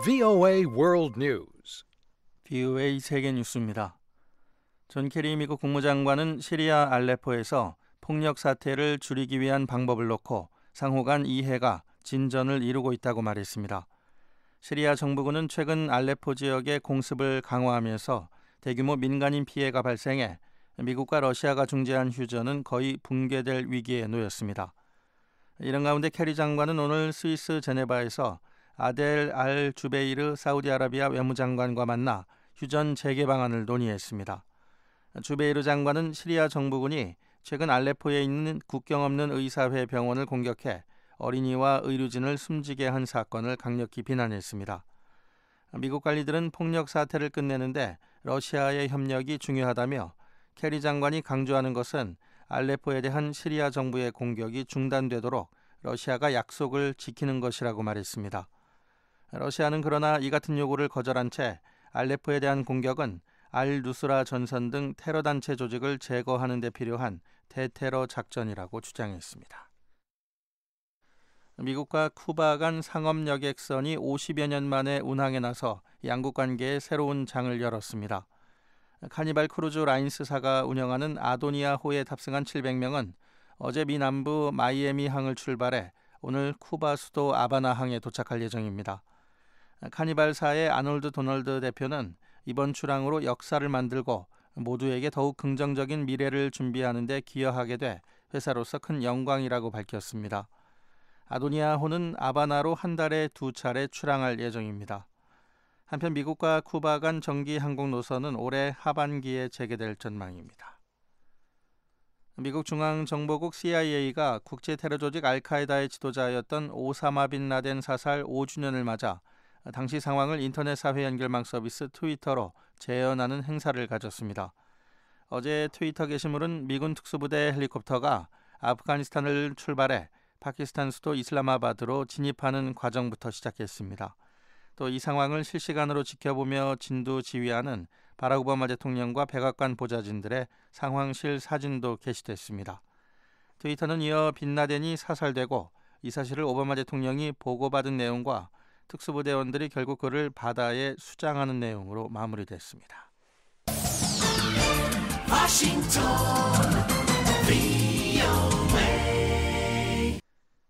VOA World News. VOA 세계 뉴스입니다. 존 케리 미국 국무장관은 시리아 알레포에서 폭력 사태를 줄이기 위한 방법을 놓고 상호 간 이해가 진전을 이루고 있다고 말했습니다. 시리아 정부군은 최근 알레포 지역의 공습을 강화하면서 대규모 민간인 피해가 발생해 미국과 러시아가 중재한 휴전은 거의 붕괴될 위기에 놓였습니다. 이런 가운데 캐리 장관은 오늘 스위스 제네바에서 아델 알 주베이르 사우디아라비아 외무장관과 만나 휴전 재개 방안을 논의했습니다. 주베이르 장관은 시리아 정부군이 최근 알레포에 있는 국경 없는 의사회 병원을 공격해 어린이와 의료진을 숨지게 한 사건을 강력히 비난했습니다. 미국 관리들은 폭력 사태를 끝내는데 러시아의 협력이 중요하다며 캐리 장관이 강조하는 것은 알레포에 대한 시리아 정부의 공격이 중단되도록 러시아가 약속을 지키는 것이라고 말했습니다. 러시아는 그러나 이 같은 요구를 거절한 채 알레포에 대한 공격은 알 누스라 전선 등 테러 단체 조직을 제거하는 데 필요한 대테러 작전이라고 주장했습니다. 미국과 쿠바 간 상업 여객선이 50여 년 만에 운항에 나서 양국 관계에 새로운 장을 열었습니다. 카니발 크루즈 라인스사가 운영하는 아도니아호에 탑승한 700명은 어제 미 남부 마이애미 항을 출발해 오늘 쿠바 수도 아바나항에 도착할 예정입니다. 카니발사의 아놀드 도널드 대표는 이번 출항으로 역사를 만들고 모두에게 더욱 긍정적인 미래를 준비하는 데 기여하게 돼 회사로서 큰 영광이라고 밝혔습니다. 아도니아호는 아바나로 한 달에 두 차례 출항할 예정입니다. 한편 미국과 쿠바 간 정기 항공 노선은 올해 하반기에 재개될 전망입니다. 미국 중앙정보국 CIA가 국제 테러 조직 알카에다의 지도자였던 오사마 빈 라덴 사살 5주년을 맞아 당시 상황을 인터넷 사회 연결망 서비스 트위터로 재현하는 행사를 가졌습니다. 어제 트위터 게시물은 미군 특수부대 헬리콥터가 아프가니스탄을 출발해 파키스탄 수도 이슬라마바드로 진입하는 과정부터 시작했습니다. 또 이 상황을 실시간으로 지켜보며 진두 지휘하는 바락 오바마 대통령과 백악관 보좌진들의 상황실 사진도 게시됐습니다. 트위터는 이어 빛나덴이 사살되고 이 사실을 오바마 대통령이 보고받은 내용과 특수부대원들이 결국 그를 바다에 수장하는 내용으로 마무리됐습니다.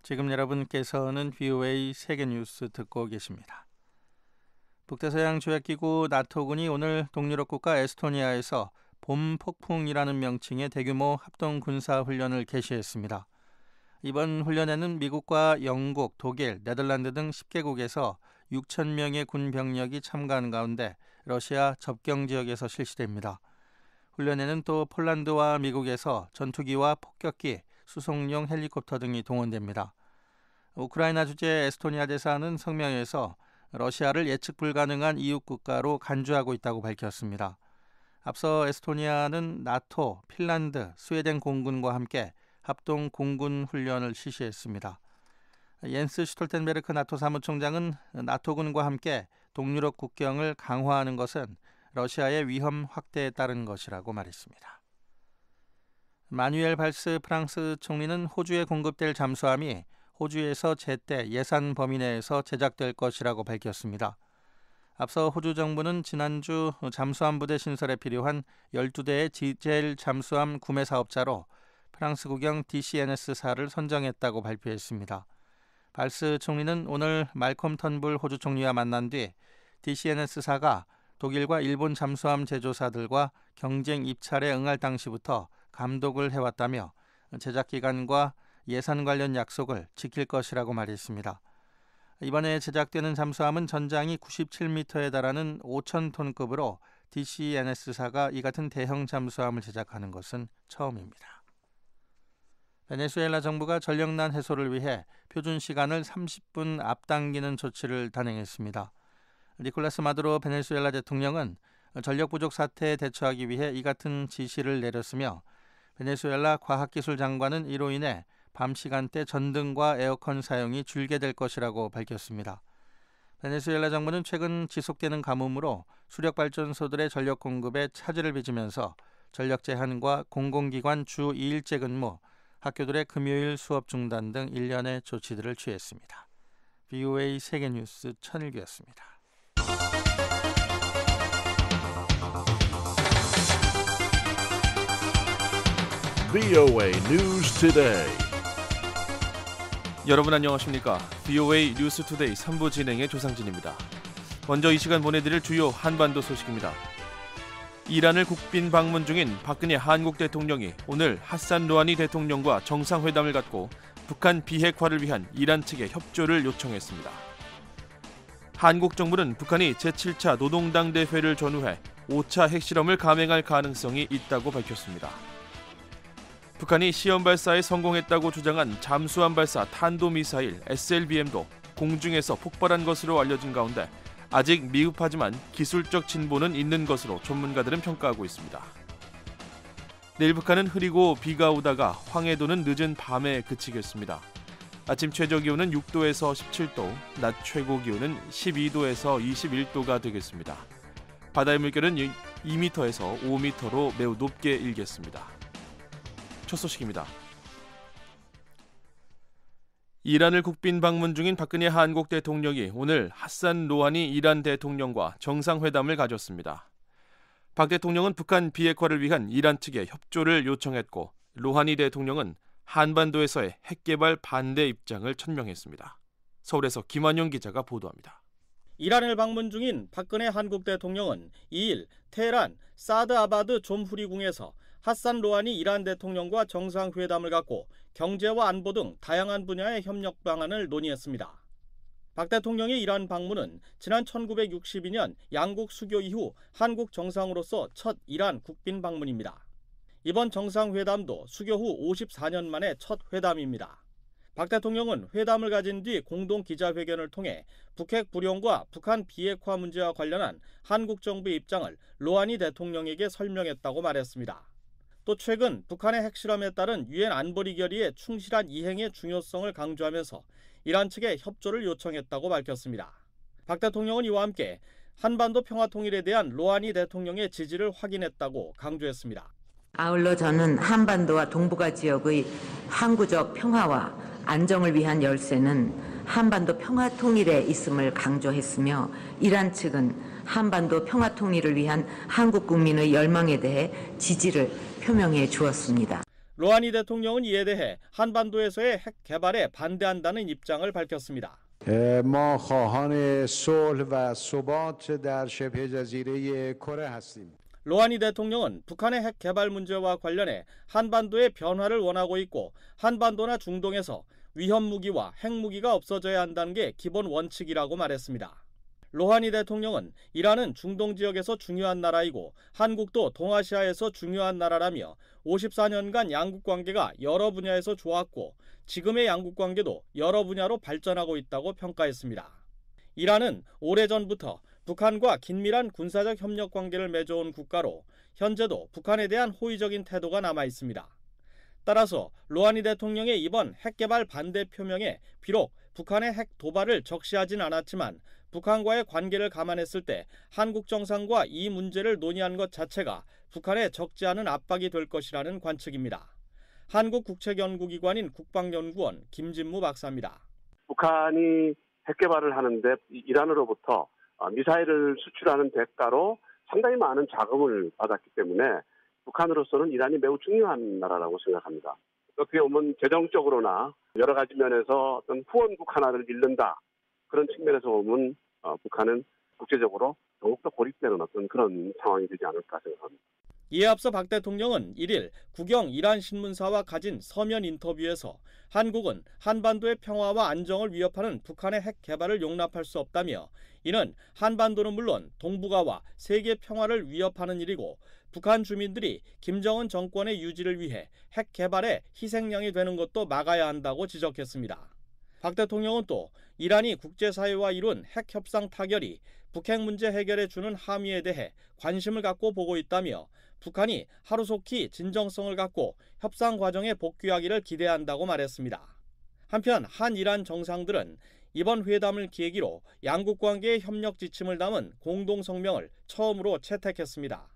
지금 여러분께서는 VOA 세계 뉴스 듣고 계십니다. 북대서양 조약기구 나토군이 오늘 동유럽 국가 에스토니아에서 봄 폭풍이라는 명칭의 대규모 합동 군사 훈련을 개시했습니다. 이번 훈련에는 미국과 영국, 독일, 네덜란드 등 10개국에서 6천 명의 군 병력이 참가한 가운데 러시아 접경 지역에서 실시됩니다. 훈련에는 또 폴란드와 미국에서 전투기와 폭격기, 수송용 헬리콥터 등이 동원됩니다. 우크라이나 주재 에스토니아 대사는 성명에서 러시아를 예측 불가능한 이웃 국가로 간주하고 있다고 밝혔습니다. 앞서 에스토니아는 나토, 핀란드, 스웨덴 공군과 함께 합동 공군 훈련을 실시했습니다. 옌스 슈톨텐베르크 나토 사무총장은 나토군과 함께 동유럽 국경을 강화하는 것은 러시아의 위험 확대에 따른 것이라고 말했습니다. 마뉴엘 발스 프랑스 총리는 호주에 공급될 잠수함이 호주에서 제때 예산 범위 내에서 제작될 것이라고 밝혔습니다. 앞서 호주 정부는 지난주 잠수함 부대 신설에 필요한 12대의 디젤 잠수함 구매 사업자로 프랑스 국영 DCNS사를 선정했다고 발표했습니다. 발스 총리는 오늘 말콤 턴불 호주 총리와 만난 뒤 DCNS사가 독일과 일본 잠수함 제조사들과 경쟁 입찰에 응할 당시부터 감독을 해왔다며 제작 기간과 예산 관련 약속을 지킬 것이라고 말했습니다. 이번에 제작되는 잠수함은 전장이 97m에 달하는 5,000톤급으로 DCNS사가 이 같은 대형 잠수함을 제작하는 것은 처음입니다. 베네수엘라 정부가 전력난 해소를 위해 표준 시간을 30분 앞당기는 조치를 단행했습니다. 니콜라스 마드로 베네수엘라 대통령은 전력 부족 사태에 대처하기 위해 이 같은 지시를 내렸으며 베네수엘라 과학기술 장관은 이로 인해 밤 시간대 전등과 에어컨 사용이 줄게 될 것이라고 밝혔습니다. 베네수엘라 정부는 최근 지속되는 가뭄으로 수력 발전소들의 전력 공급에 차질을 빚으면서 전력 제한과 공공기관 주 2일제 근무, 학교들의 금요일 수업 중단 등 일련의 조치들을 취했습니다. BOA 세계뉴스 천일기였습니다. 여러분 안녕하십니까? BOA 뉴스 투데이 3부 진행의 조상진입니다. 먼저 이 시간 보내드릴 주요 한반도 소식입니다. 이란을 국빈 방문 중인 박근혜 한국 대통령이 오늘 핫산 로하니 대통령과 정상회담을 갖고 북한 비핵화를 위한 이란 측의 협조를 요청했습니다. 한국 정부는 북한이 제7차 노동당 대회를 전후해 5차 핵실험을 감행할 가능성이 있다고 밝혔습니다. 북한이 시험 발사에 성공했다고 주장한 잠수함 발사 탄도미사일 SLBM도 공중에서 폭발한 것으로 알려진 가운데 아직 미흡하지만 기술적 진보는 있는 것으로 전문가들은 평가하고 있습니다. 내일 북한은 흐리고 비가 오다가 황해도는 늦은 밤에 그치겠습니다. 아침 최저 기온은 6도에서 17도, 낮 최고 기온은 12도에서 21도가 되겠습니다. 바다의 물결은 2m에서 5m로 매우 높게 일겠습니다. 첫 소식입니다. 이란을 국빈 방문 중인 박근혜 한국 대통령이 오늘 핫산 로하니 이란 대통령과 정상회담을 가졌습니다. 박 대통령은 북한 비핵화를 위한 이란 측의 협조를 요청했고 로하니 대통령은 한반도에서의 핵개발 반대 입장을 천명했습니다. 서울에서 김한용 기자가 보도합니다. 이란을 방문 중인 박근혜 한국 대통령은 2일 테란 사드 아바드 좀후리궁에서 핫산 로한이 이란 대통령과 정상회담을 갖고 경제와 안보 등 다양한 분야의 협력 방안을 논의했습니다. 박 대통령의 이란 방문은 지난 1962년 양국 수교 이후 한국 정상으로서 첫 이란 국빈 방문입니다. 이번 정상회담도 수교 후 54년 만에 첫 회담입니다. 박 대통령은 회담을 가진 뒤 공동 기자회견을 통해 북핵 불용과 북한 비핵화 문제와 관련한 한국 정부의 입장을 로하니 대통령에게 설명했다고 말했습니다. 또 최근 북한의 핵실험에 따른 유엔 안보리 결의의 충실한 이행의 중요성을 강조하면서 이란 측에 협조를 요청했다고 밝혔습니다. 박 대통령은 이와 함께 한반도 평화 통일에 대한 로하니 대통령의 지지를 확인했다고 강조했습니다. 아울러 저는 한반도와 동북아 지역의 항구적 평화와 안정을 위한 열쇠는 한반도 평화 통일에 있음을 강조했으며 이란 측은 한반도 평화 통일을 위한 한국 국민의 열망에 대해 지지를 표명해 주었습니다. 로하니 대통령은 이에 대해 한반도에서의 핵 개발에 반대한다는 입장을 밝혔습니다. 예 로하니 대통령은 북한의 핵 개발 문제와 관련해 한반도의 변화를 원하고 있고 한반도나 중동에서 위험 무기와 핵 무기가 없어져야 한다는 게 기본 원칙이라고 말했습니다. 로하니 대통령은 이란은 중동 지역에서 중요한 나라이고 한국도 동아시아에서 중요한 나라라며 54년간 양국 관계가 여러 분야에서 좋았고 지금의 양국 관계도 여러 분야로 발전하고 있다고 평가했습니다. 이란은 오래전부터 북한과 긴밀한 군사적 협력 관계를 맺어온 국가로 현재도 북한에 대한 호의적인 태도가 남아 있습니다. 따라서 로하니 대통령의 이번 핵개발 반대 표명에 비록 북한의 핵 도발을 적시하진 않았지만 북한과의 관계를 감안했을 때 한국 정상과 이 문제를 논의한 것 자체가 북한에 적지 않은 압박이 될 것이라는 관측입니다. 한국 국책연구기관인 국방연구원 김진무 박사입니다. 북한이 핵 개발을 하는데 이란으로부터 어, 미사일을 수출하는 대가로 상당히 많은 자금을 받았기 때문에 북한으로서는 이란이 매우 중요한 나라라고 생각합니다. 어떻게 보면 재정적으로나 여러 가지 면에서 어떤 후원국 하나를 잃는다 그런 측면에서 보면 어, 북한은 국제적으로 더욱더 고립되는 어떤 그런 상황이 되지 않을까 생각합니다. 이에 앞서 박 대통령은 1일 국영 이란 신문사와 가진 서면 인터뷰에서 한국은 한반도의 평화와 안정을 위협하는 북한의 핵 개발을 용납할 수 없다며 이는 한반도는 물론 동북아와 세계 평화를 위협하는 일이고 북한 주민들이 김정은 정권의 유지를 위해 핵 개발에 희생양이 되는 것도 막아야 한다고 지적했습니다. 박 대통령은 또 이란이 국제사회와 이룬 핵 협상 타결이 북핵 문제 해결에 주는 함의에 대해 관심을 갖고 보고 있다며 북한이 하루속히 진정성을 갖고 협상 과정에 복귀하기를 기대한다고 말했습니다. 한편 한 이란 정상들은 이번 회담을 계기로 양국 관계의 협력 지침을 담은 공동 성명을 처음으로 채택했습니다.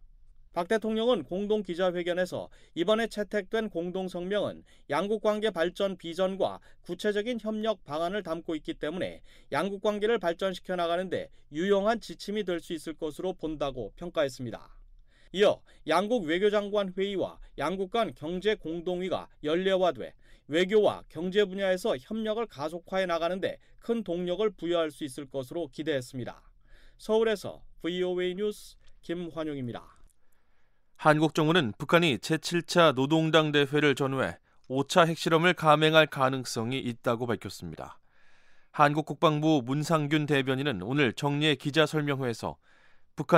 박 대통령은 공동 기자회견에서 이번에 채택된 공동 성명은 양국 관계 발전 비전과 구체적인 협력 방안을 담고 있기 때문에 양국 관계를 발전시켜 나가는데 유용한 지침이 될 수 있을 것으로 본다고 평가했습니다. 이어 양국 외교장관 회의와 양국 간 경제 공동위가 연례화돼 외교와 경제 분야에서 협력을 가속화해 나가는데 큰 동력을 부여할 수 있을 것으로 기대했습니다. 서울에서 VOA 뉴스 김환용입니다. 한국 정부는 북한이 제7차 노동당 대회를 전후해 5차 핵실험을 감행할 가능성이 있다고 밝혔습니다. 한국 국방부 문상균 대변인은 오늘 정례 기자 설명회에서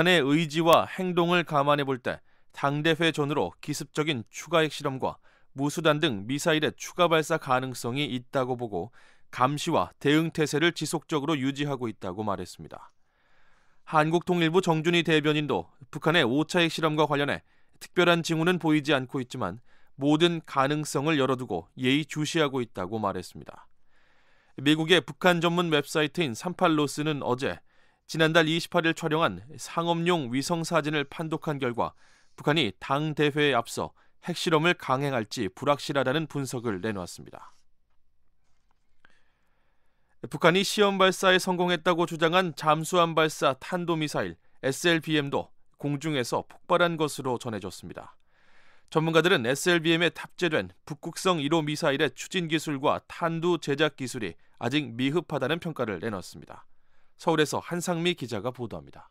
북한의 의지와 행동을 감안해 볼 때 당대회 전으로 기습적인 추가 핵실험과 무수단 등 미사일의 추가 발사 가능성이 있다고 보고 감시와 대응 태세를 지속적으로 유지하고 있다고 말했습니다. 한국통일부 정준희 대변인도 북한의 5차 핵실험과 관련해 특별한 징후는 보이지 않고 있지만 모든 가능성을 열어두고 예의주시하고 있다고 말했습니다. 미국의 북한 전문 웹사이트인 38로스는 어제 지난달 28일 촬영한 상업용 위성 사진을 판독한 결과 북한이 당 대회에 앞서 핵실험을 강행할지 불확실하다는 분석을 내놓았습니다. 북한이 시험 발사에 성공했다고 주장한 잠수함 발사 탄도미사일 SLBM도 공중에서 폭발한 것으로 전해졌습니다. 전문가들은 SLBM에 탑재된 북극성 1호 미사일의 추진 기술과 탄두 제작 기술이 아직 미흡하다는 평가를 내놨습니다. 서울에서 한상미 기자가 보도합니다.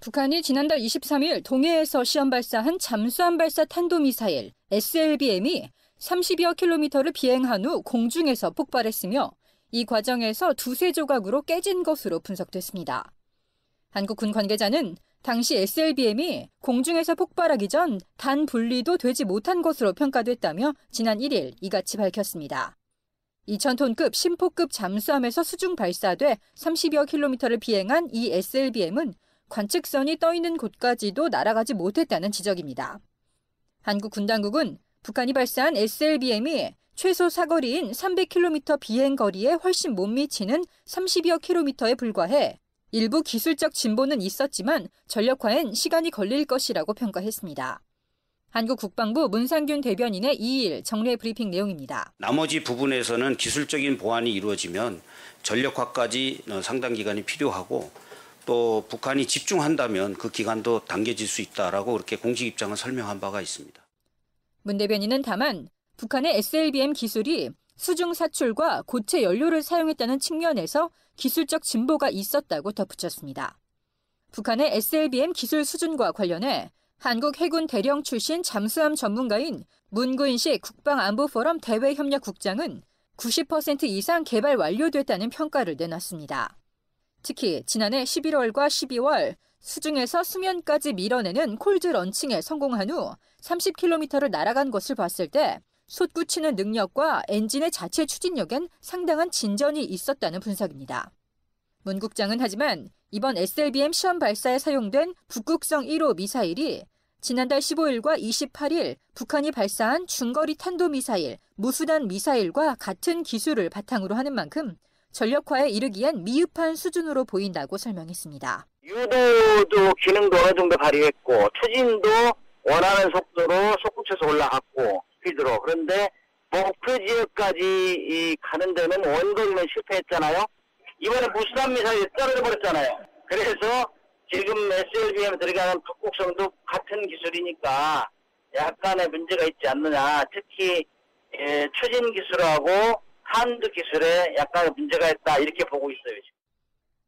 북한이 지난달 23일 동해에서 시험 발사한 잠수함 발사 탄도미사일 SLBM이 30여 킬로미터를 비행한 후 공중에서 폭발했으며 이 과정에서 두세 조각으로 깨진 것으로 분석됐습니다. 한국군 관계자는 당시 SLBM이 공중에서 폭발하기 전 단 분리도 되지 못한 것으로 평가됐다며 지난 1일 이같이 밝혔습니다. 2000톤급 심포급 잠수함에서 수중 발사돼 30여 킬로미터를 비행한 이 SLBM은 관측선이 떠 있는 곳까지도 날아가지 못했다는 지적입니다. 한국 군당국은 북한이 발사한 SLBM이 최소 사거리인 300km 비행 거리에 훨씬 못 미치는 30여 킬로미터에 불과해 일부 기술적 진보는 있었지만 전력화엔 시간이 걸릴 것이라고 평가했습니다. 한국 국방부 문상균 대변인의 2일 정례 브리핑 내용입니다. 나머지 부분에서는 기술적인 보완이 이루어지면 전력화까지 어, 상당 기간이 필요하고 또 북한이 집중한다면 그 기간도 당겨질 수 있다라고 이렇게 공식 입장을 설명한 바가 있습니다. 문 대변인은 다만 북한의 SLBM 기술이 수중 사출과 고체 연료를 사용했다는 측면에서 기술적 진보가 있었다고 덧붙였습니다. 북한의 SLBM 기술 수준과 관련해 한국 해군 대령 출신 잠수함 전문가인 문구인식 국방안보포럼 대외협력국장은 90% 이상 개발 완료됐다는 평가를 내놨습니다. 특히 지난해 11월과 12월 수중에서 수면까지 밀어내는 콜드 런칭에 성공한 후 30km를 날아간 것을 봤을 때 솟구치는 능력과 엔진의 자체 추진력엔 상당한 진전이 있었다는 분석입니다. 문 국장은 하지만 이번 SLBM 시험 발사에 사용된 북극성 1호 미사일이 지난달 15일과 28일 북한이 발사한 중거리 탄도미사일, 무수단 미사일과 같은 기술을 바탕으로 하는 만큼 전력화에 이르기엔 미흡한 수준으로 보인다고 설명했습니다. 유도도 기능도 어느 정도 발휘했고 추진도 원하는 속도로 솟구쳐서 올라갔고 스피드로. 그런데 목표 지역까지 가는 데는 원거리는 실패했잖아요. 이번에 무수 미사일이 떨어져 버렸잖아요. 그래서 지금 SLBM 들어가는 북극성도 같은 기술이니까 약간의 문제가 있지 않느냐. 특히 예, 추진 기술하고 한두 기술에 약간의 문제가 있다 이렇게 보고 있어요.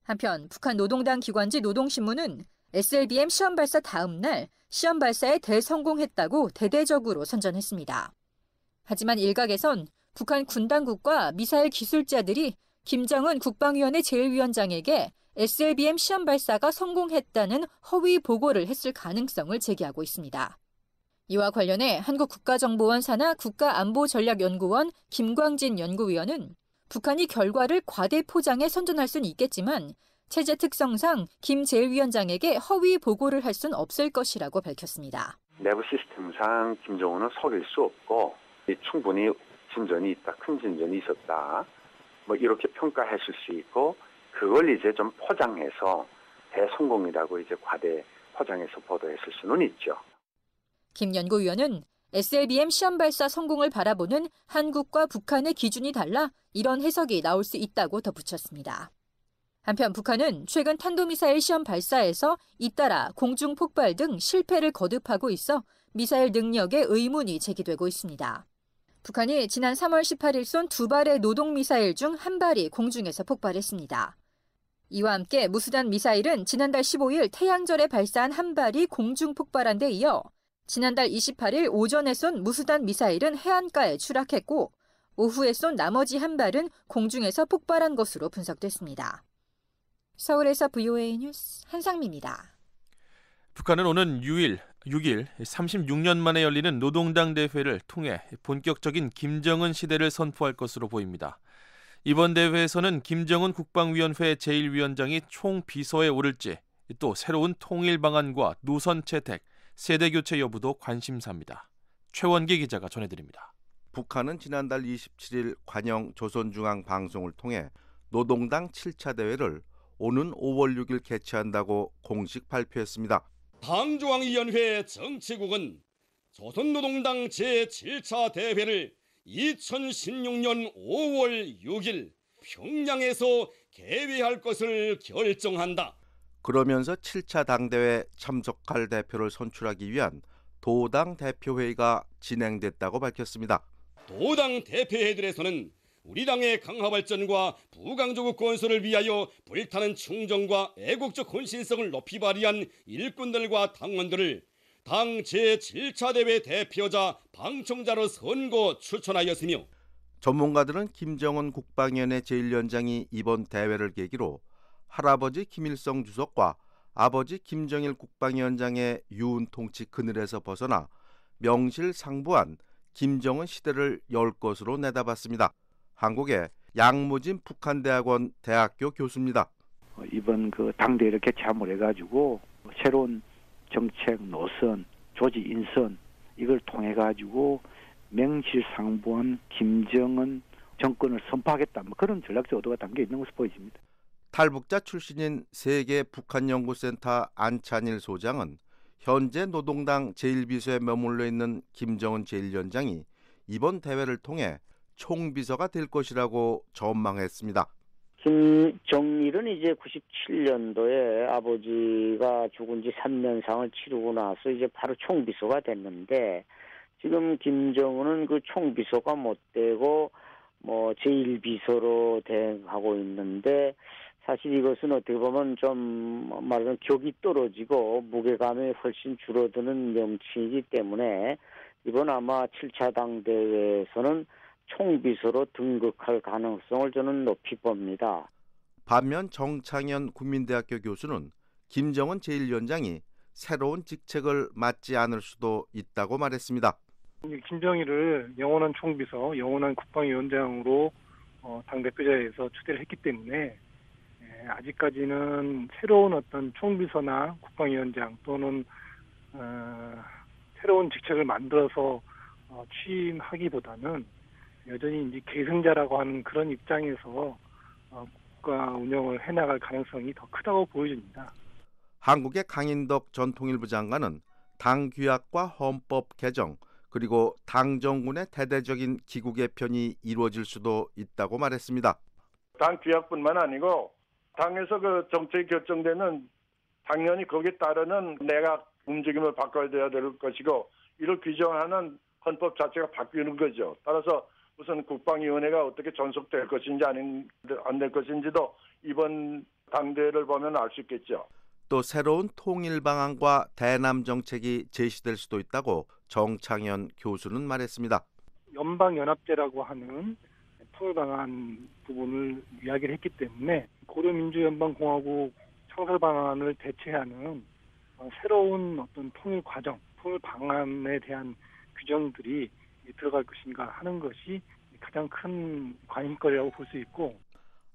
한편 북한 노동당 기관지 노동신문은 SLBM 시험 발사 다음 날 시험 발사에 대성공했다고 대대적으로 선전했습니다. 하지만 일각에선 북한 군당국과 미사일 기술자들이 김정은 국방위원회 제1위원장에게 SLBM 시험 발사가 성공했다는 허위 보고를 했을 가능성을 제기하고 있습니다. 이와 관련해 한국국가정보원 산하 국가안보전략연구원 김광진 연구위원은 북한이 결과를 과대 포장에 선전할 수는 있겠지만 체제 특성상 김제일 위원장에게 허위 보고를 할 순 없을 것이라고 밝혔습니다. 내부 시스템상 김정은은 속일 수 없고 충분히 진전이 있다, 큰 진전이 있었다. 뭐 이렇게 평가했을 수 있고 그걸 이제 좀 포장해서 대성공이라고 이제 과대 포장해서 보도했을 수는 있죠. 김 연구위원은 SLBM 시험 발사 성공을 바라보는 한국과 북한의 기준이 달라 이런 해석이 나올 수 있다고 덧붙였습니다. 한편 북한은 최근 탄도미사일 시험 발사에서 잇따라 공중 폭발 등 실패를 거듭하고 있어 미사일 능력에 의문이 제기되고 있습니다. 북한이 지난 3월 18일 쏜 두 발의 노동미사일 중 한 발이 공중에서 폭발했습니다. 이와 함께 무수단 미사일은 지난달 15일 태양절에 발사한 한 발이 공중 폭발한 데 이어 지난달 28일 오전에 쏜 무수단 미사일은 해안가에 추락했고 오후에 쏜 나머지 한 발은 공중에서 폭발한 것으로 분석됐습니다. 서울에서 VOA 뉴스 한상미입니다. 북한은 오는 6일, 6일 36년 만에 열리는 노동당 대회를 통해 본격적인 김정은 시대를 선포할 것으로 보입니다. 이번 대회에서는 김정은 국방위원회 제1위원장이 총비서에 오를지 또 새로운 통일 방안과 노선 채택, 세대 교체 여부도 관심사입니다. 최원기 기자가 전해드립니다. 북한은 지난달 27일 관영 조선중앙방송을 통해 노동당 7차 대회를 오는 5월 6일 개최한다고 공식 발표했습니다. 당중앙위원회 정치국은 조선노동당 제7차 대회를 2016년 5월 6일 평양에서 개회할 것을 결정한다. 그러면서 7차 당대회 참석할 대표를 선출하기 위한 도당 대표회의가 진행됐다고 밝혔습니다. 도당 대표회들에서는 우리 당의 강화 발전과 부강조국 건설을 위하여 불타는 충정과 애국적 헌신성을 높이 발휘한 일꾼들과 당원들을 당 제7차 대회 대표자 방청자로 선거 추천하였으며 전문가들은 김정은 국방위원회 제1위원장이 이번 대회를 계기로 할아버지 김일성 주석과 아버지 김정일 국방위원장의 유운 통치 그늘에서 벗어나 명실상부한 김정은 시대를 열 것으로 내다봤습니다. 한국의 양무진 북한대학원 대학교 교수입니다. 어, 이번 그 당대회를 개최함으 해가지고 새로운 정책 노선, 조직 인선 이걸 통해 가지고 명실상부한 김정은 정권을 선파하겠다 뭐 그런 전략적 의도가 담겨 있는 것으로 보여니다 탈북자 출신인 세계 북한연구센터 안찬일 소장은 현재 노동당 제1비서에 머물러 있는 김정은 제1위원장이 이번 대회를 통해 총비서가 될 것이라고 전망했습니다. 김정일은 이제 97년도에 아버지가 죽은 지 3년상을 치르고 나서 이제 바로 총비서가 됐는데 지금 김정은은 그 총비서가 못 되고 뭐 제1비서로 대응하고 있는데 사실 이것은 어떻게 보면 좀 말하자면 격이 떨어지고 무게감이 훨씬 줄어드는 명칭이기 때문에 이번 아마 7차 당대회에서는 총비서로 등극할 가능성을 저는 높이 봅니다. 반면 정창현 국민대학교 교수는 김정은 제1위원장이 새로운 직책을 맡지 않을 수도 있다고 말했습니다. 김정일을 영원한 총비서, 영원한 국방위원장으로 어, 당 대표자에서 추대를 했기 때문에 예, 아직까지는 새로운 어떤 총비서나 국방위원장 또는 어, 새로운 직책을 만들어서 어, 취임하기보다는 여전히 이제 계승자라고 하는 그런 입장에서 어, 국가 운영을 해나갈 가능성이 더 크다고 보여집니다. 한국의 강인덕 전 통일부 장관은 당 규약과 헌법 개정 그리고 당 정군의 대대적인 기구 개편이 이루어질 수도 있다고 말했습니다. 당 규약뿐만 아니고 당에서 그 정책이 결정되는 당연히 거기에 따르는 내각 움직임을 바꿔야 돼야 될 것이고 이를 규정하는 헌법 자체가 바뀌는 거죠. 따라서 우선 국방위원회가 어떻게 전속될 것인지 아닌 안 될 것인지도 이번 당대를 보면 알 수 있겠죠. 또 새로운 통일 방안과 대남 정책이 제시될 수도 있다고 정창현 교수는 말했습니다. 연방 연합제라고 하는 통일 방안 부분을 이야기를 했기 때문에 고려민주연방공화국 창설 방안을 대체하는 새로운 어떤 통일 과정, 통일 방안에 대한 규정들이 들어갈 것인가 하는 것이 가장 큰 관심거리라고 볼 수 있고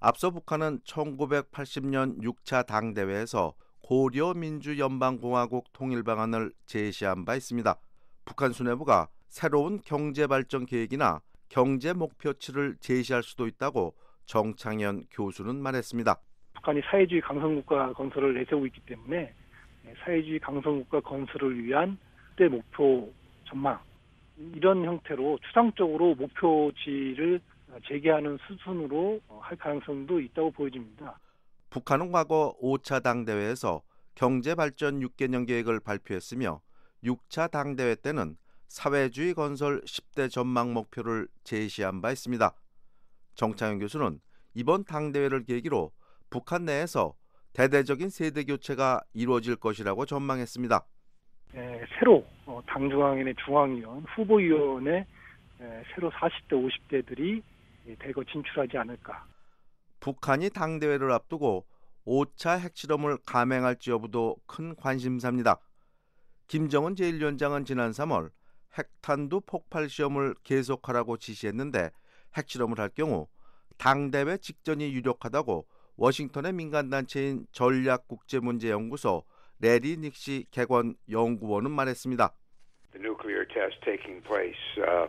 앞서 북한은 1980년 6차 당대회에서 고려 민주연방공화국 통일 방안을 제시한 바 있습니다. 북한 수뇌부가 새로운 경제 발전 계획이나 경제 목표치를 제시할 수도 있다고 정창현 교수는 말했습니다. 북한이 사회주의 강성국가 건설을 내세우고 있기 때문에 사회주의 강성국가 건설을 위한 때 목표 전망 이런 형태로 추상적으로 목표치를 재개하는 수순으로 어, 할 가능성도 있다고 보여집니다. 북한은 과거 5차 당대회에서 경제발전 6개년 계획을 발표했으며 6차 당대회 때는 사회주의 건설 10대 전망 목표를 제시한 바 있습니다. 정창현 교수는 이번 당대회를 계기로 북한 내에서 대대적인 세대 교체가 이루어질 것이라고 전망했습니다. 새로 어, 당중앙인의 중앙위원 후보위원회 새로 40대 50대들이 대거 진출하지 않을까. 북한이 당대회를 앞두고 5차 핵실험을 감행할지 여부도 큰 관심사입니다. 김정은 제1위원장은 지난 3월 핵탄두 폭발 시험을 계속하라고 지시했는데 핵실험을 할 경우 당대회 직전이 유력하다고 워싱턴의 민간단체인 전략국제문제연구소 레리 닉시 개관 연구원은 말했습니다. The nuclear test taking place uh,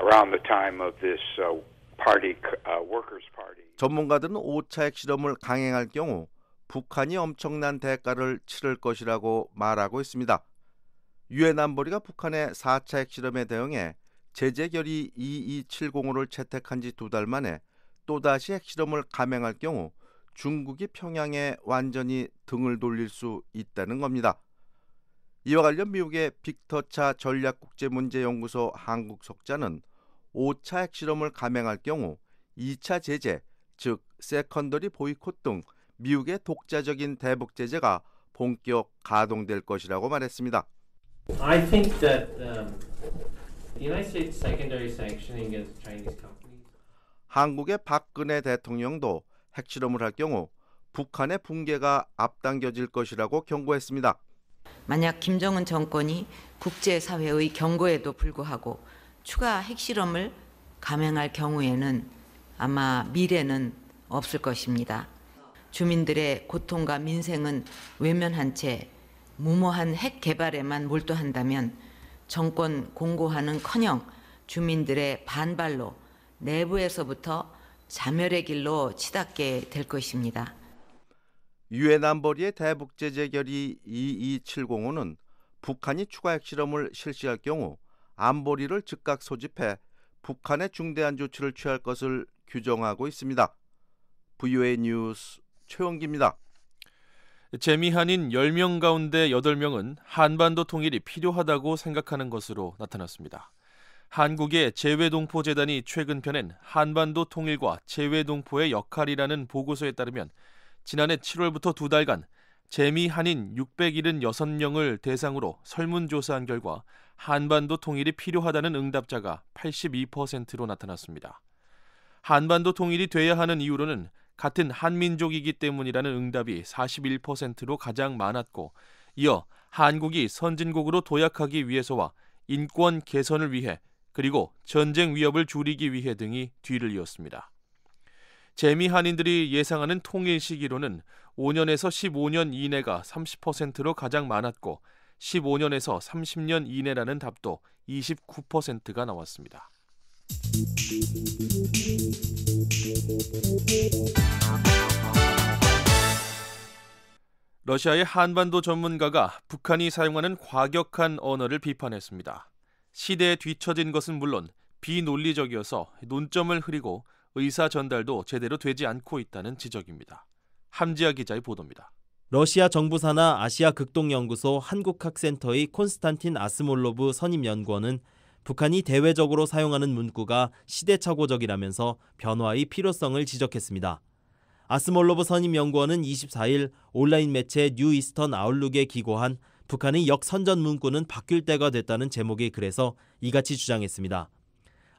around the time of this uh, party, uh, workers' party. 전문가들은 5차 핵실험을 강행할 경우 북한이 엄청난 대가를 치를 것이라고 말하고 있습니다. 유엔 안보리가 북한의 4차 핵실험에 대응해 제재 결의 22705를 채택한 지 두 달 만에 또다시 핵실험을 감행할 경우 중국이 평양에 완전히 등을 돌릴 수 있다는 겁니다. 이와 관련 미국의 빅터차 전략국제문제연구소 한국 석자는 5차 핵실험을 감행할 경우 2차 제재, 즉 세컨더리 보이콧 등 미국의 독자적인 대북 제재가 본격 가동될 것이라고 말했습니다. I think that um, the 한국의 박근혜 대통령도 핵실험을 할 경우 북한의 붕괴가 앞당겨질 것이라고 경고했습니다. 만약 김정은 정권이 국제사회의 경고에도 불구하고 추가 핵실험을 감행할 경우에는 아마 미래는 없을 것입니다. 주민들의 고통과 민생은 외면한 채 무모한 핵 개발에만 몰두한다면 정권 공고하는 커녕 주민들의 반발로 내부에서부터 자멸의 길로 치닫게 될 것입니다. 유엔 안보리의 대북 제재 결의 22705는 북한이 추가 핵실험을 실시할 경우 안보리를 즉각 소집해 북한의 중대한 조치를 취할 것을 규정하고 있습니다. VOA 뉴스 최영기입니다. 재미한인 10명 가운데 8명은 한반도 통일이 필요하다고 생각하는 것으로 나타났습니다. 한국의 재외동포재단이 최근 펴낸 한반도 통일과 재외동포의 역할이라는 보고서에 따르면 지난해 7월부터 두 달간 재미 한인 676명을 대상으로 설문조사한 결과 한반도 통일이 필요하다는 응답자가 82%로 나타났습니다. 한반도 통일이 돼야 하는 이유로는 같은 한민족이기 때문이라는 응답이 41%로 가장 많았고 이어 한국이 선진국으로 도약하기 위해서와 인권 개선을 위해 그리고 전쟁 위협을 줄이기 위해 등이 뒤를 이었습니다. 재미 한인들이 예상하는 통일 시기로는 5년에서 15년 이내가 30%로 가장 많았고 15년에서 30년 이내라는 답도 29%가 나왔습니다. 러시아의 한반도 전문가가 북한이 사용하는 과격한 언어를 비판했습니다. 시대에 뒤처진 것은 물론 비논리적이어서 논점을 흐리고 의사 전달도 제대로 되지 않고 있다는 지적입니다. 함지아 기자의 보도입니다. 러시아 정부 산하 아시아 극동 연구소 한국학센터의 콘스탄틴 아스몰로브 선임 연구원은 북한이 대외적으로 사용하는 문구가 시대착오적이라면서 변화의 필요성을 지적했습니다. 아스몰로브 선임 연구원은 24일 온라인 매체 뉴 이스턴 아웃룩에 기고한 북한의 역선전 문구는 바뀔 때가 됐다는 제목의 글에서 이같이 주장했습니다.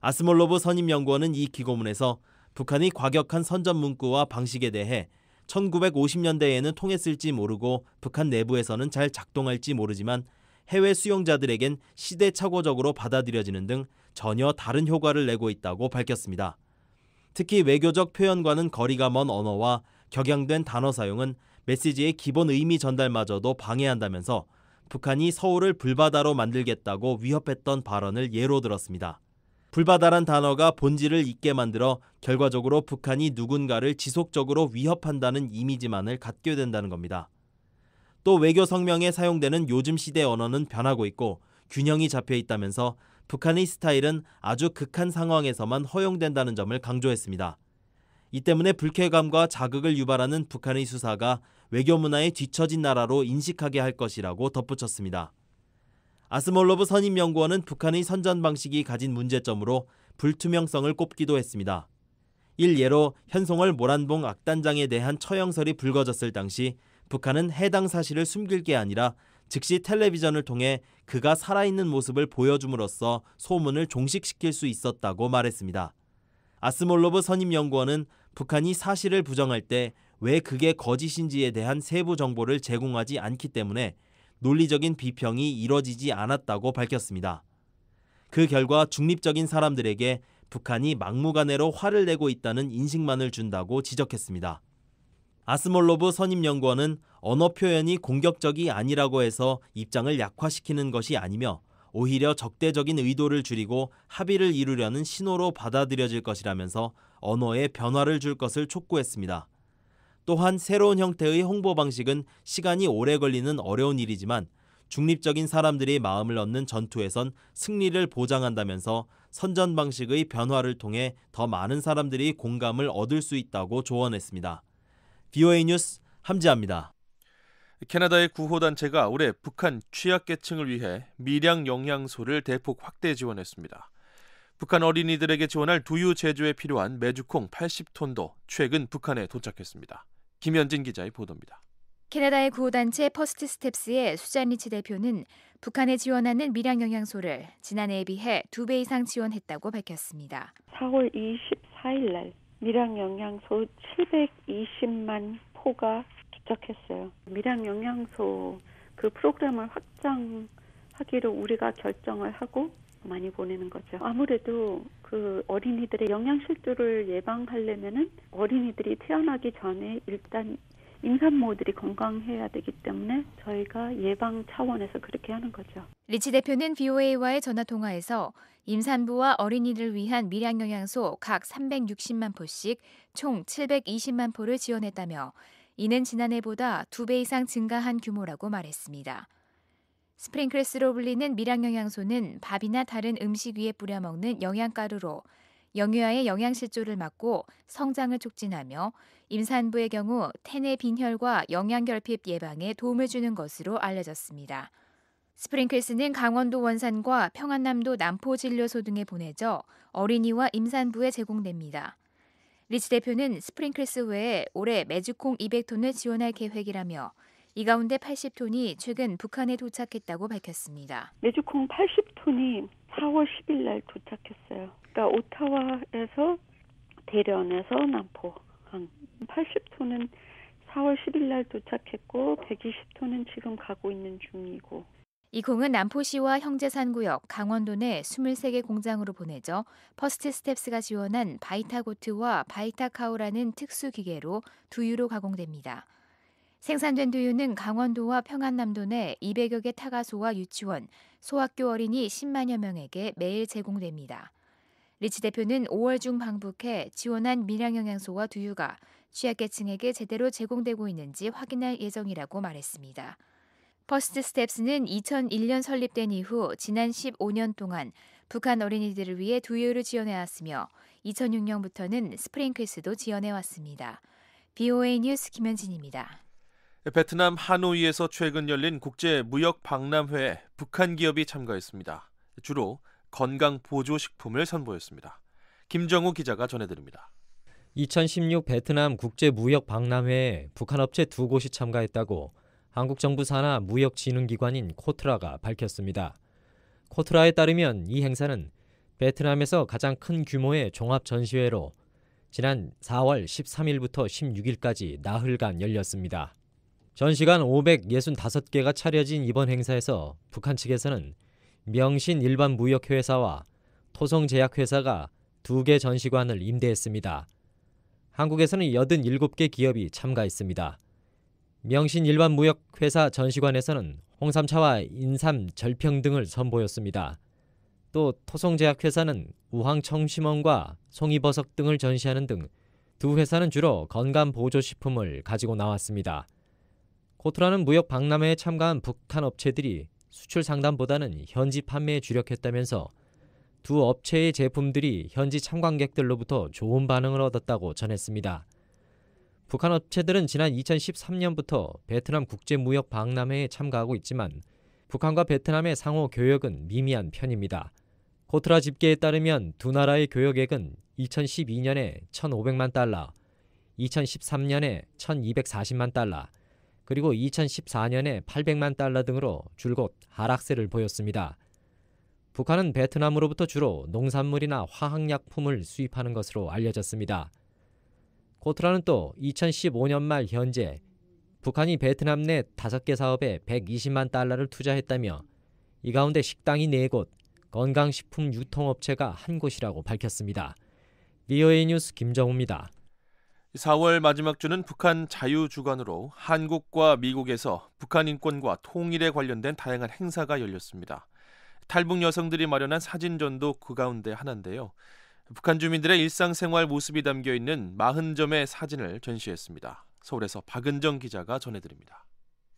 아스몰로브 선임연구원은 이 기고문에서 북한이 과격한 선전 문구와 방식에 대해 1950년대에는 통했을지 모르고 북한 내부에서는 잘 작동할지 모르지만 해외 수용자들에겐 시대착오적으로 받아들여지는 등 전혀 다른 효과를 내고 있다고 밝혔습니다. 특히 외교적 표현과는 거리가 먼 언어와 격양된 단어 사용은 메시지의 기본 의미 전달마저도 방해한다면서 북한이 서울을 불바다로 만들겠다고 위협했던 발언을 예로 들었습니다. 불바다란 단어가 본질을 잊게 만들어 결과적으로 북한이 누군가를 지속적으로 위협한다는 이미지만을 갖게 된다는 겁니다. 또 외교 성명에 사용되는 요즘 시대 언어는 변하고 있고 균형이 잡혀 있다면서 북한의 스타일은 아주 극한 상황에서만 허용된다는 점을 강조했습니다. 이 때문에 불쾌감과 자극을 유발하는 북한의 수사가 외교 문화에 뒤처진 나라로 인식하게 할 것이라고 덧붙였습니다. 아스몰로브 선임연구원은 북한의 선전 방식이 가진 문제점으로 불투명성을 꼽기도 했습니다. 일예로 현송월 모란봉 악단장에 대한 처형설이 불거졌을 당시 북한은 해당 사실을 숨길 게 아니라 즉시 텔레비전을 통해 그가 살아있는 모습을 보여줌으로써 소문을 종식시킬 수 있었다고 말했습니다. 아스몰로브 선임연구원은 북한이 사실을 부정할 때왜 그게 거짓인지에 대한 세부 정보를 제공하지 않기 때문에 논리적인 비평이 이뤄지지 않았다고 밝혔습니다. 그 결과 중립적인 사람들에게 북한이 막무가내로 화를 내고 있다는 인식만을 준다고 지적했습니다. 아스몰로브 선임연구원은 언어 표현이 공격적이 아니라고 해서 입장을 약화시키는 것이 아니며 오히려 적대적인 의도를 줄이고 합의를 이루려는 신호로 받아들여질 것이라면서 언어에 변화를 줄 것을 촉구했습니다. 또한 새로운 형태의 홍보 방식은 시간이 오래 걸리는 어려운 일이지만 중립적인 사람들이 마음을 얻는 전투에선 승리를 보장한다면서 선전 방식의 변화를 통해 더 많은 사람들이 공감을 얻을 수 있다고 조언했습니다. BOA 뉴스 함지아입니다. 캐나다의 구호단체가 올해 북한 취약계층을 위해 미량 영양소를 대폭 확대 지원했습니다. 북한 어린이들에게 지원할 두유 제조에 필요한 메주콩 80톤도 최근 북한에 도착했습니다. 김현진 기자의 보도입니다. 캐나다의 구호단체 퍼스트 스텝스의 수잔리치 대표는 북한에 지원하는 미량 영양소를 지난해에 비해 두 배 이상 지원했다고 밝혔습니다. 4월 24일 날 미량 영양소 720만 포가 도착했어요. 미량 영양소 그 프로그램을 확장하기로 우리가 결정을 하고 많이 보내는 거죠. 아무래도 그 어린이들의 영양실조를 예방하려면은 어린이들이 태어나기 전에 일단 임산모들이 건강해야 되기 때문에 저희가 예방 차원에서 그렇게 하는 거죠. 리치 대표는 BOA와의 전화 통화에서 임산부와 어린이를 위한 미량 영양소 각 360만 포씩 총 720만 포를 지원했다며 이는 지난해보다 두 배 이상 증가한 규모라고 말했습니다. 스프링클스로 불리는 미량영양소는 밥이나 다른 음식 위에 뿌려 먹는 영양가루로 영유아의 영양실조를 막고 성장을 촉진하며 임산부의 경우 태내 빈혈과 영양결핍 예방에 도움을 주는 것으로 알려졌습니다. 스프링클스는 강원도 원산과 평안남도 남포진료소 등에 보내져 어린이와 임산부에 제공됩니다. 리치 대표는 스프링클스 외에 올해 매주콩 200톤을 지원할 계획이라며 이 가운데 80톤이 최근 북한에 도착했다고 밝혔습니다. 메주콩 80톤이 4월 10일 날 도착했어요. 그러니까 오타와에서 대련에서 남포 한 80톤은 4월 10일 날 도착했고 120톤은 지금 가고 있는 중이고 이 콩은 남포시와 형제산 구역, 강원도 내 23개 공장으로 보내져 퍼스트 스텝스가 지원한 바이타고트와 바이타카우라는 특수 기계로 두유로 가공됩니다. 생산된 두유는 강원도와 평안남도 내 200여 개 타가소와 유치원, 소학교 어린이 10만여 명에게 매일 제공됩니다. 리치 대표는 5월 중 방북해 지원한 밀양영양소와 두유가 취약계층에게 제대로 제공되고 있는지 확인할 예정이라고 말했습니다. 퍼스트 스텝스는 2001년 설립된 이후 지난 15년 동안 북한 어린이들을 위해 두유를 지원해왔으며 2006년부터는 스프링클스도 지원해왔습니다. BOA 뉴스 김현진입니다. 베트남 하노이에서 최근 열린 국제 무역 박람회에 북한 기업이 참가했습니다. 주로 건강 보조 식품을 선보였습니다. 김정우 기자가 전해드립니다. 2016 베트남 국제 무역 박람회에 북한 업체 두 곳이 참가했다고 한국 정부 산하 무역 진흥 기관인 코트라가 밝혔습니다. 코트라에 따르면 이 행사는 베트남에서 가장 큰 규모의 종합 전시회로 지난 4월 13일부터 16일까지 나흘간 열렸습니다. 전시관 565개가 차려진 이번 행사에서 북한 측에서는 명신 일반 무역회사와 토성제약회사가 두 개 전시관을 임대했습니다. 한국에서는 87개 기업이 참가했습니다. 명신 일반 무역회사 전시관에서는 홍삼차와 인삼, 절평 등을 선보였습니다. 또 토성제약회사는 우황청심원과 송이버섯 등을 전시하는 등 두 회사는 주로 건강보조식품을 가지고 나왔습니다. 코트라는 무역 박람회에 참가한 북한 업체들이 수출 상담보다는 현지 판매에 주력했다면서 두 업체의 제품들이 현지 참관객들로부터 좋은 반응을 얻었다고 전했습니다. 북한 업체들은 지난 2013년부터 베트남 국제무역 박람회에 참가하고 있지만 북한과 베트남의 상호 교역은 미미한 편입니다. 코트라 집계에 따르면 두 나라의 교역액은 2012년에 1,500만 달러, 2013년에 1,240만 달러, 그리고 2014년에 800만 달러 등으로 줄곧 하락세를 보였습니다. 북한은 베트남으로부터 주로 농산물이나 화학약품을 수입하는 것으로 알려졌습니다. 코트라는 또 2015년 말 현재 북한이 베트남 내 5개 사업에 120만 달러를 투자했다며 이 가운데 식당이 4곳, 건강식품 유통업체가 한 곳이라고 밝혔습니다. BOA 뉴스 김정우입니다. 4월 마지막 주는 북한 자유 주간으로 한국과 미국에서 북한 인권과 통일에 관련된 다양한 행사가 열렸습니다. 탈북 여성들이 마련한 사진전도 그 가운데 하나인데요. 북한 주민들의 일상생활 모습이 담겨 있는 40점의 사진을 전시했습니다. 서울에서 박은정 기자가 전해드립니다.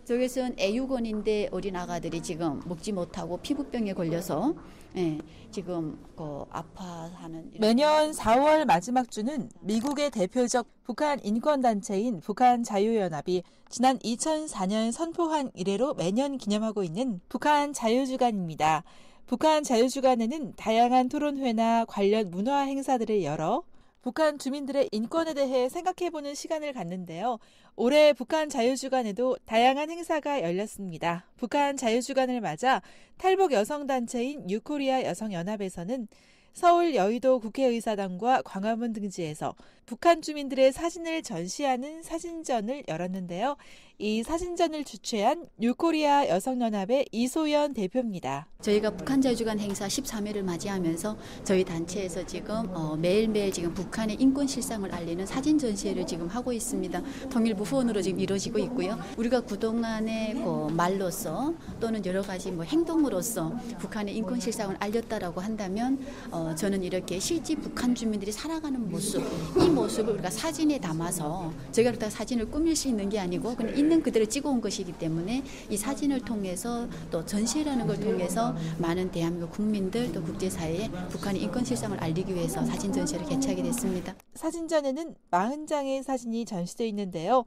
저기선 애육원인데 우리 아가들이 지금 먹지 못하고 피부병에 걸려서 예, 지금 그 아파하는 매년 4월 마지막 주는 미국의 대표적 북한 인권단체인 북한 자유연합이 지난 2004년 선포한 이래로 매년 기념하고 있는 북한 자유주간입니다. 북한 자유주간에는 다양한 토론회나 관련 문화 행사들을 열어 북한 주민들의 인권에 대해 생각해보는 시간을 갖는데요. 올해 북한 자유주간에도 다양한 행사가 열렸습니다. 북한 자유주간을 맞아 탈북 여성단체인 유코리아 여성연합에서는 서울 여의도 국회의사당과 광화문 등지에서 북한 주민들의 사진을 전시하는 사진전을 열었는데요. 이 사진전을 주최한 뉴코리아 여성연합의 이소연 대표입니다. 저희가 북한 자유주간 행사 13회를 맞이하면서 저희 단체에서 지금 어, 매일매일 지금 북한의 인권 실상을 알리는 사진 전시회를 지금 하고 있습니다. 통일부 후원으로 지금 이루어지고 있고요. 우리가 그동안의 어, 뭐 말로서 또는 여러 가지 뭐 행동으로서 북한의 인권 실상을 알렸다라고 한다면 어, 저는 이렇게 실제 북한 주민들이 살아가는 모습 이 모습을 우리가 사진에 담아서 저희가 그렇다 사진을 꾸밀 수 있는 게 아니고 그냥 있는 그대로 찍어온 것이기 때문에 이 사진을 통해서 또 전시회라는 걸 통해서 많은 대한민국 국민들 또 국제사회에 북한의 인권 실상을 알리기 위해서 사진 전시회를 개최하게 됐습니다. 사진전에는 40장의 사진이 전시돼 있는데요.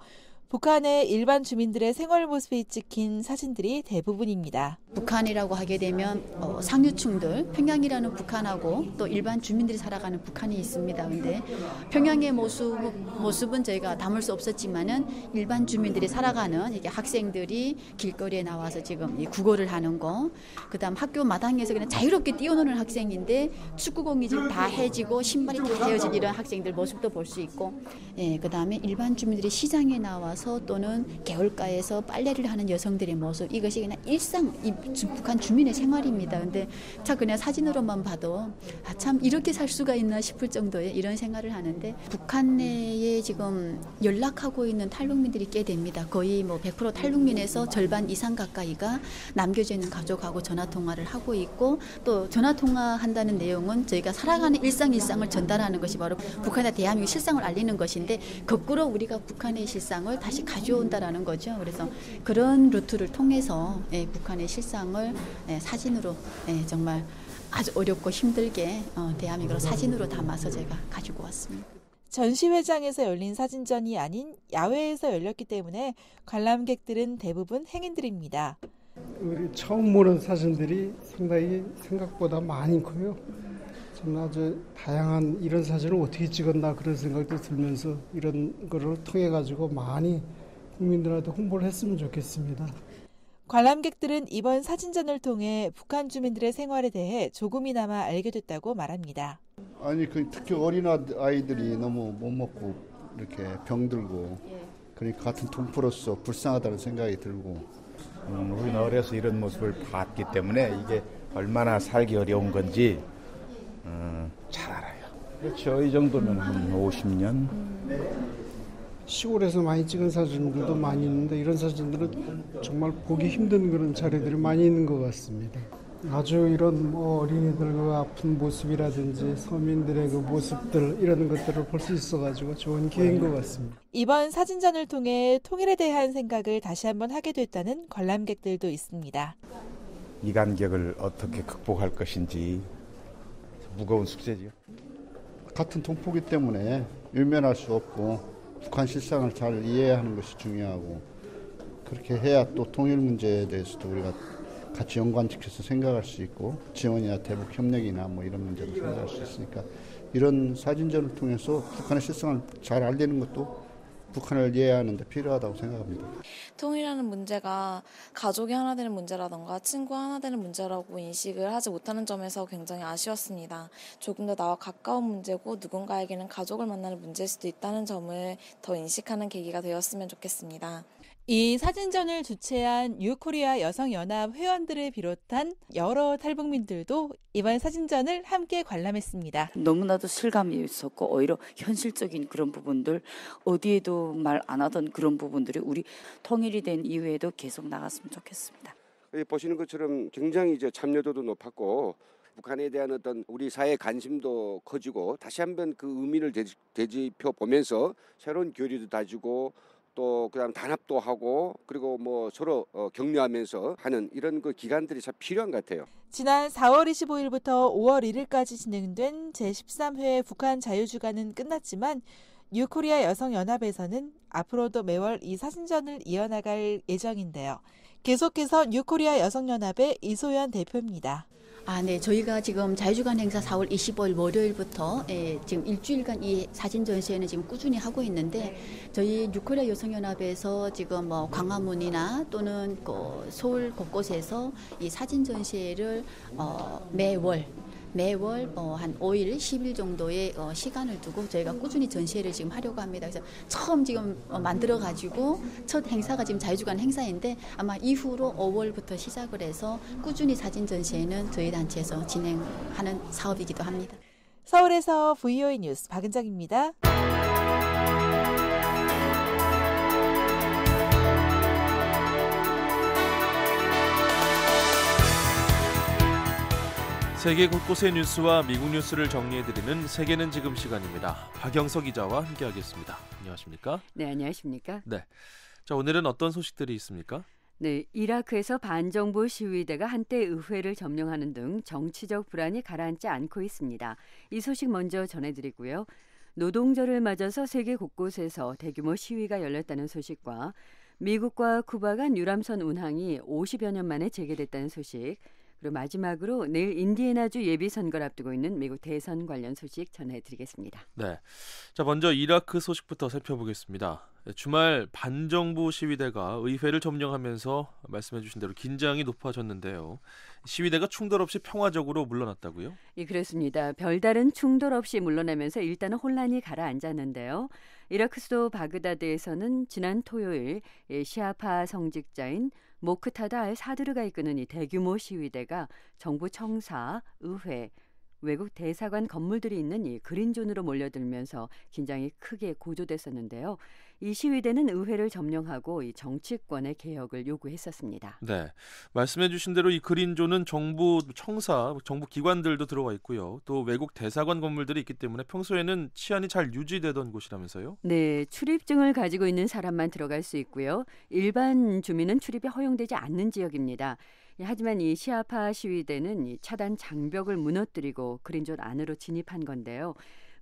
북한의 일반 주민들의 생활 모습이 찍힌 사진들이 대부분입니다. 북한이라고 하게 되면 어, 상류층들, 평양이라는 북한하고 또 일반 주민들이 살아가는 북한이 있습니다. 근데 평양의 모습, 모습은 저희가 담을 수 없었지만은 일반 주민들이 살아가는 이게 학생들이 길거리에 나와서 지금 이 구걸을 하는 거, 그다음 학교 마당에서 그냥 자유롭게 뛰어노는 학생인데 축구공이 지금 다 해지고 신발이 다 헤어진 이런 학생들 모습도 볼 수 있고, 예, 그다음에 일반 주민들이 시장에 나와 나와서 또는 개울가에서 빨래를 하는 여성들의 모습 이것이 그냥 일상 주, 북한 주민의 생활입니다. 근데 자 그냥 사진으로만 봐도 아참 이렇게 살 수가 있나 싶을 정도의 이런 생활을 하는데 북한 내에 지금 연락하고 있는 탈북민들이 꽤 됩니다. 거의 뭐 100% 탈북민에서 절반 이상 가까이가 남겨져 있는 가족하고 전화 통화를 하고 있고 또 전화 통화한다는 내용은 저희가 살아가는 일상 일상을 전달하는 것이 바로 북한의 대한민국 실상을 알리는 것인데 거꾸로 우리가 북한의 실상을 다시 가져온다라는 거죠. 그래서 그런 루트를 통해서 예, 북한의 실상을 예, 사진으로 예, 정말 아주 어렵고 힘들게 어, 대한민국 사진으로 담아서 제가 가지고 왔습니다. 전시회장에서 열린 사진전이 아닌 야외에서 열렸기 때문에 관람객들은 대부분 행인들입니다. 우리 처음 보는 사진들이 상당히 생각보다 많이 요 참나 저 다양한 이런 사진을 어떻게 찍었나 그런 생각도 들면서 이런 거를 통해 가지고 많이 국민들한테 홍보를 했으면 좋겠습니다. 관람객들은 이번 사진전을 통해 북한 주민들의 생활에 대해 조금이나마 알게 됐다고 말합니다. 아니 그 특히 어린 아이들이 너무 못 먹고 이렇게 병들고 그러니까 같은 동포로서 불쌍하다는 생각이 들고 음, 우리는 어려서 이런 모습을 봤기 때문에 이게 얼마나 살기 어려운 건지 음, 잘 알아요. 그렇 정도면 한 50년. 시골에서 많이 찍은 사진들도 많이 있는데 이런 사진들은 정말 보기 힘든 그런 자료들이 많이 있는 것 같습니다. 아주 이런 뭐 어린이들과 아픈 모습이라든지 서민들의 그 모습들 이런 것들을 볼 수 있어가지고 좋은 기회인 것 같습니다. 이번 사진전을 통해 통일에 대한 생각을 다시 한번 하게 됐다는 관람객들도 있습니다. 이 간격을 어떻게 극복할 것인지 무거운 숙제지요. 같은 통포기 때문에 일면할 수 없고 북한 실상을 잘 이해하는 것이 중요하고 그렇게 해야 또 통일 문제에 대해서도 우리가 같이 연관시켜서 생각할 수 있고 지원이나 대북 협력이나 뭐 이런 문제도 생각할 수 있으니까 이런 사진전을 통해서 북한의 실상을 잘 알리는 것도 북한을 이해하는 데 필요하다고 생각합니다. 통일이라는 문제가 가족이 하나 되는 문제라던가 친구 하나 되는 문제라고 인식을 하지 못하는 점에서 굉장히 아쉬웠습니다. 조금 더 나와 가까운 문제고 누군가에게는 가족을 만나는 문제일 수도 있다는 점을 더 인식하는 계기가 되었으면 좋겠습니다. 이 사진전을 주최한 유코리아 여성연합 회원들을 비롯한 여러 탈북민들도 이번 사진전을 함께 관람했습니다. 너무나도 실감이 있었고 오히려 현실적인 그런 부분들 어디에도 말 안 하던 그런 부분들이 우리 통일이 된 이후에도 계속 나갔으면 좋겠습니다. 보시는 것처럼 굉장히 이제 참여도도 높았고 북한에 대한 어떤 우리 사회 관심도 커지고 다시 한번 그 의미를 되짚, 되 보면서 새로운 교리도 다지고 또 그다음 단합도 하고 그리고 뭐 서로 어, 격려하면서 하는 이런 그 기간들이 참 필요한 것 같아요. 지난 4월 25일부터 5월 1일까지 진행된 제13회 북한 자유주간은 끝났지만 뉴코리아 여성연합에서는 앞으로도 매월 이 사진전을 이어나갈 예정인데요. 계속해서 뉴코리아 여성연합의 이소연 대표입니다. 아, 네. 저희가 지금 자유주간 행사 4월 25일 월요일부터 예, 지금 일주일간 이 사진 전시회는 지금 꾸준히 하고 있는데 저희 뉴코리아 여성연합에서 지금 뭐 광화문이나 또는 그 서울 곳곳에서 이 사진 전시회를 어, 매월 매월 뭐한 어, 5일, 10일 정도의 어, 시간을 두고 저희가 꾸준히 전시회를 지금 하려고 합니다. 그래서 처음 지금 어, 만들어 가지고 첫 행사가 지금 자유주간 행사인데 아마 이후로 5월부터 시작을 해서 꾸준히 사진 전시회는 저희 단체에서 진행하는 사업이기도 합니다. 서울에서 VOA 뉴스 박은정입니다. 세계 곳곳의 뉴스와 미국 뉴스를 정리해드리는 세계는 지금 시간입니다. 박영석 기자와 함께하겠습니다. 안녕하십니까? 네, 안녕하십니까? 네. 자, 오늘은 어떤 소식들이 있습니까? 네, 이라크에서 반정부 시위대가 한때 의회를 점령하는 등 정치적 불안이 가라앉지 않고 있습니다. 이 소식 먼저 전해드리고요. 노동절을 맞아서 세계 곳곳에서 대규모 시위가 열렸다는 소식과 미국과 쿠바 간 유람선 운항이 50여 년 만에 재개됐다는 소식, 그리고 마지막으로 내일 인디애나주 예비 선거를 앞두고 있는 미국 대선 관련 소식 전해드리겠습니다. 네, 자 먼저 이라크 소식부터 살펴보겠습니다. 주말 반정부 시위대가 의회를 점령하면서 말씀해주신 대로 긴장이 높아졌는데요. 시위대가 충돌 없이 평화적으로 물러났다고요? 예, 그렇습니다. 별다른 충돌 없이 물러나면서 일단은 혼란이 가라앉았는데요. 이라크 수도 바그다드에서는 지난 토요일 예, 시아파 성직자인 모크타다의 사드르가 이끄는 이 대규모 시위대가 정부 청사, 의회, 외국 대사관 건물들이 있는 이 그린존으로 몰려들면서 긴장이 크게 고조됐었는데요. 이 시위대는 의회를 점령하고 이 정치권의 개혁을 요구했었습니다. 네, 말씀해주신 대로 이 그린존은 정부 청사, 정부 기관들도 들어와 있고요. 또 외국 대사관 건물들이 있기 때문에 평소에는 치안이 잘 유지되던 곳이라면서요? 네, 출입증을 가지고 있는 사람만 들어갈 수 있고요. 일반 주민은 출입이 허용되지 않는 지역입니다. 하지만 이 시아파 시위대는 이 차단 장벽을 무너뜨리고 그린존 안으로 진입한 건데요.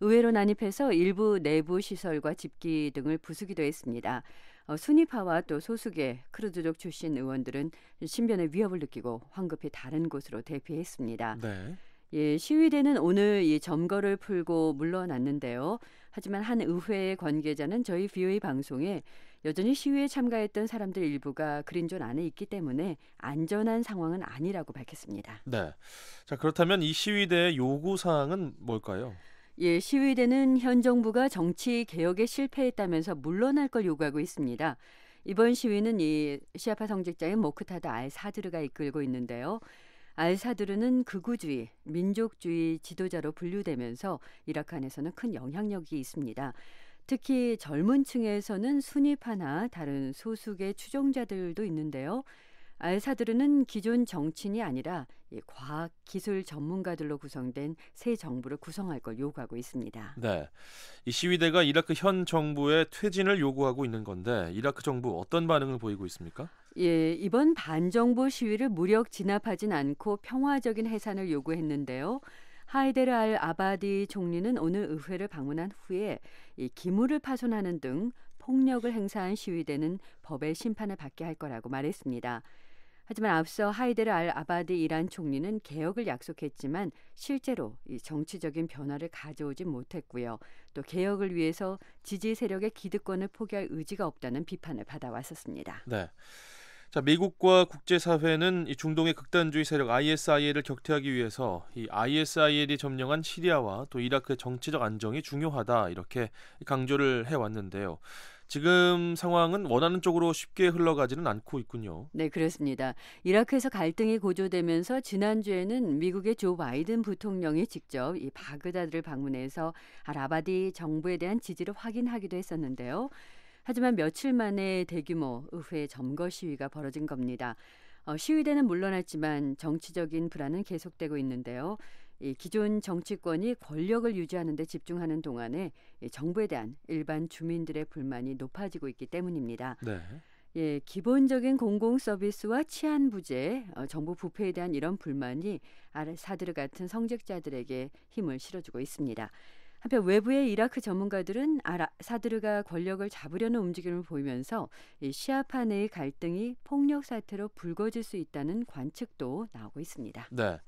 의외로 난입해서 일부 내부 시설과 집기 등을 부수기도 했습니다. 어, 순위파와 또 소수계 크루즈족 출신 의원들은 신변의 위협을 느끼고 황급히 다른 곳으로 대피했습니다. 네. 예, 시위대는 오늘 이 점거를 풀고 물러났는데요. 하지만 한 의회 관계자는 저희 비오의 방송에 여전히 시위에 참가했던 사람들 일부가 그린존 안에 있기 때문에 안전한 상황은 아니라고 밝혔습니다. 네. 자, 그렇다면 이 시위대의 요구 사항은 뭘까요? 예, 시위대는 현 정부가 정치 개혁에 실패했다면서 물러날 걸 요구하고 있습니다. 이번 시위는 이 시아파 성직자인 모크타드 알 사드르가 이끌고 있는데요. 알 사드르는 극우주의, 민족주의 지도자로 분류되면서 이라크안에서는 큰 영향력이 있습니다. 특히 젊은 층에서는 순위파나 다른 소수계 추종자들도 있는데요. 알사드르는 기존 정치인이 아니라 과학 기술 전문가들로 구성된 새 정부를 구성할 걸 요구하고 있습니다. 네. 이 시위대가 이라크 현 정부의 퇴진을 요구하고 있는 건데 이라크 정부 어떤 반응을 보이고 있습니까? 예, 이번 반정부 시위를 무력 진압하진 않고 평화적인 해산을 요구했는데요. 하이데르 알 아바디 총리는 오늘 의회를 방문한 후에 이 기물을 파손하는 등 폭력을 행사한 시위대는 법의 심판을 받게 할 거라고 말했습니다. 하지만 앞서 하이데르 알 아바디 이란 총리는 개혁을 약속했지만 실제로 이 정치적인 변화를 가져오지 못했고요. 또 개혁을 위해서 지지 세력의 기득권을 포기할 의지가 없다는 비판을 받아왔었습니다. 네. 자, 미국과 국제사회는 이 중동의 극단주의 세력 ISIL을 격퇴하기 위해서 이 ISIL이 점령한 시리아와 또 이라크의 정치적 안정이 중요하다 이렇게 강조를 해왔는데요. 지금 상황은 원하는 쪽으로 쉽게 흘러가지는 않고 있군요. 네, 그렇습니다. 이라크에서 갈등이 고조되면서 지난주에는 미국의 조 바이든 부통령이 직접 이 바그다드를 방문해서 아라바디 정부에 대한 지지를 확인하기도 했었는데요. 하지만 며칠 만에 대규모 의회 점거 시위가 벌어진 겁니다. 어, 시위대는 물러났지만 정치적인 불안은 계속되고 있는데요. 이 기존 정치권이 권력을 유지하는 데 집중하는 동안에 이 정부에 대한 일반 주민들의 불만이 높아지고 있기 때문입니다. 네. 예, 기본적인 공공 서비스와 치안 부재, 어, 정부 부패에 대한 이런 불만이 사드 같은 성직자들에게 힘을 실어주고 있습니다. 한편 외부의 이라크 전문가들은 아라, 사드르가 권력을 잡으려는 움직임을 보이면서 이 시아파 내의 갈등이 폭력 사태로 불거질 수 있다는 관측도 나오고 있습니다. 네.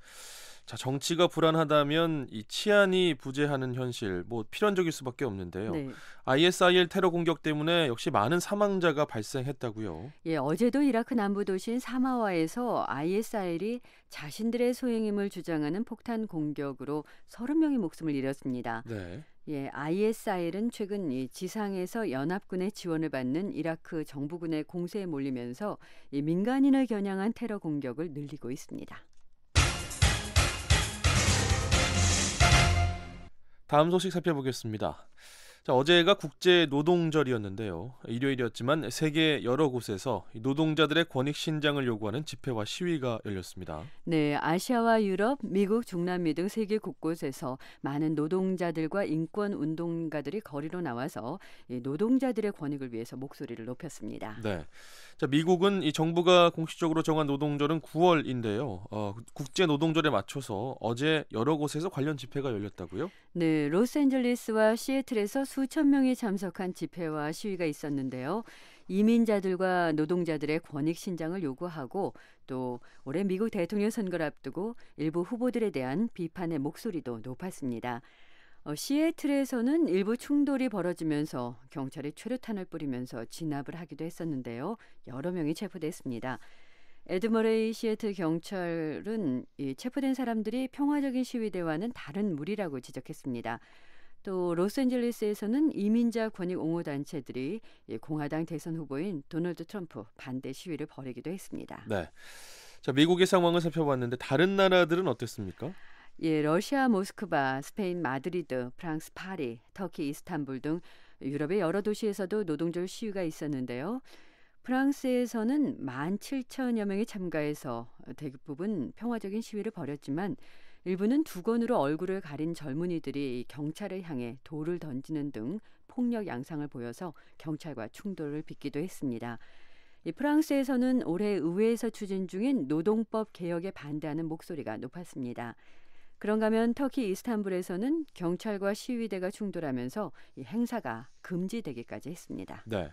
자, 정치가 불안하다면 이 치안이 부재하는 현실 뭐 필연적일 수밖에 없는데요. 네. ISIL 테러 공격 때문에 역시 많은 사망자가 발생했다고요. 예, 어제도 이라크 남부 도시인 사마와에서 ISIL이 자신들의 소행임을 주장하는 폭탄 공격으로 30명이 목숨을 잃었습니다. 네. 예, ISIL은 최근 이 지상에서 연합군의 지원을 받는 이라크 정부군의 공세에 몰리면서 이 민간인을 겨냥한 테러 공격을 늘리고 있습니다. 다음 소식 살펴보겠습니다. 자, 어제가 국제 노동절이었는데요. 일요일이었지만 세계 여러 곳에서 노동자들의 권익 신장을 요구하는 집회와 시위가 열렸습니다. 네, 아시아와 유럽, 미국, 중남미 등 세계 곳곳에서 많은 노동자들과 인권 운동가들이 거리로 나와서 노동자들의 권익을 위해서 목소리를 높였습니다. 네. 자, 미국은 이 정부가 공식적으로 정한 노동절은 9월인데요. 어, 국제 노동절에 맞춰서 어제 여러 곳에서 관련 집회가 열렸다고요? 네, 로스앤젤레스와 시애틀에서 수천 명이 참석한 집회와 시위가 있었는데요. 이민자들과 노동자들의 권익 신장을 요구하고 또 올해 미국 대통령 선거를 앞두고 일부 후보들에 대한 비판의 목소리도 높았습니다. 어, 시애틀에서는 일부 충돌이 벌어지면서 경찰이 최루탄을 뿌리면서 진압을 하기도 했었는데요. 여러 명이 체포됐습니다. 에드머레이 시애틀 경찰은 이 체포된 사람들이 평화적인 시위대와는 다른 무리라고 지적했습니다. 또 로스앤젤레스에서는 이민자 권익 옹호 단체들이 공화당 대선 후보인 도널드 트럼프 반대 시위를 벌이기도 했습니다. 네. 자, 미국의 상황을 살펴봤는데 다른 나라들은 어땠습니까? 예, 러시아 모스크바, 스페인 마드리드, 프랑스 파리, 터키 이스탄불 등 유럽의 여러 도시에서도 노동절 시위가 있었는데요. 프랑스에서는 1 7천여 명이 참가해서 대부분 평화적인 시위를 벌였지만 일부는 두건으로 얼굴을 가린 젊은이들이 경찰을 향해 돌을 던지는 등 폭력 양상을 보여서 경찰과 충돌을 빚기도 했습니다. 이 프랑스에서는 올해 의회에서 추진 중인 노동법 개혁에 반대하는 목소리가 높았습니다. 그런가면 터키 이스탄불에서는 경찰과 시위대가 충돌하면서 이 행사가 금지되기까지 했습니다. 네.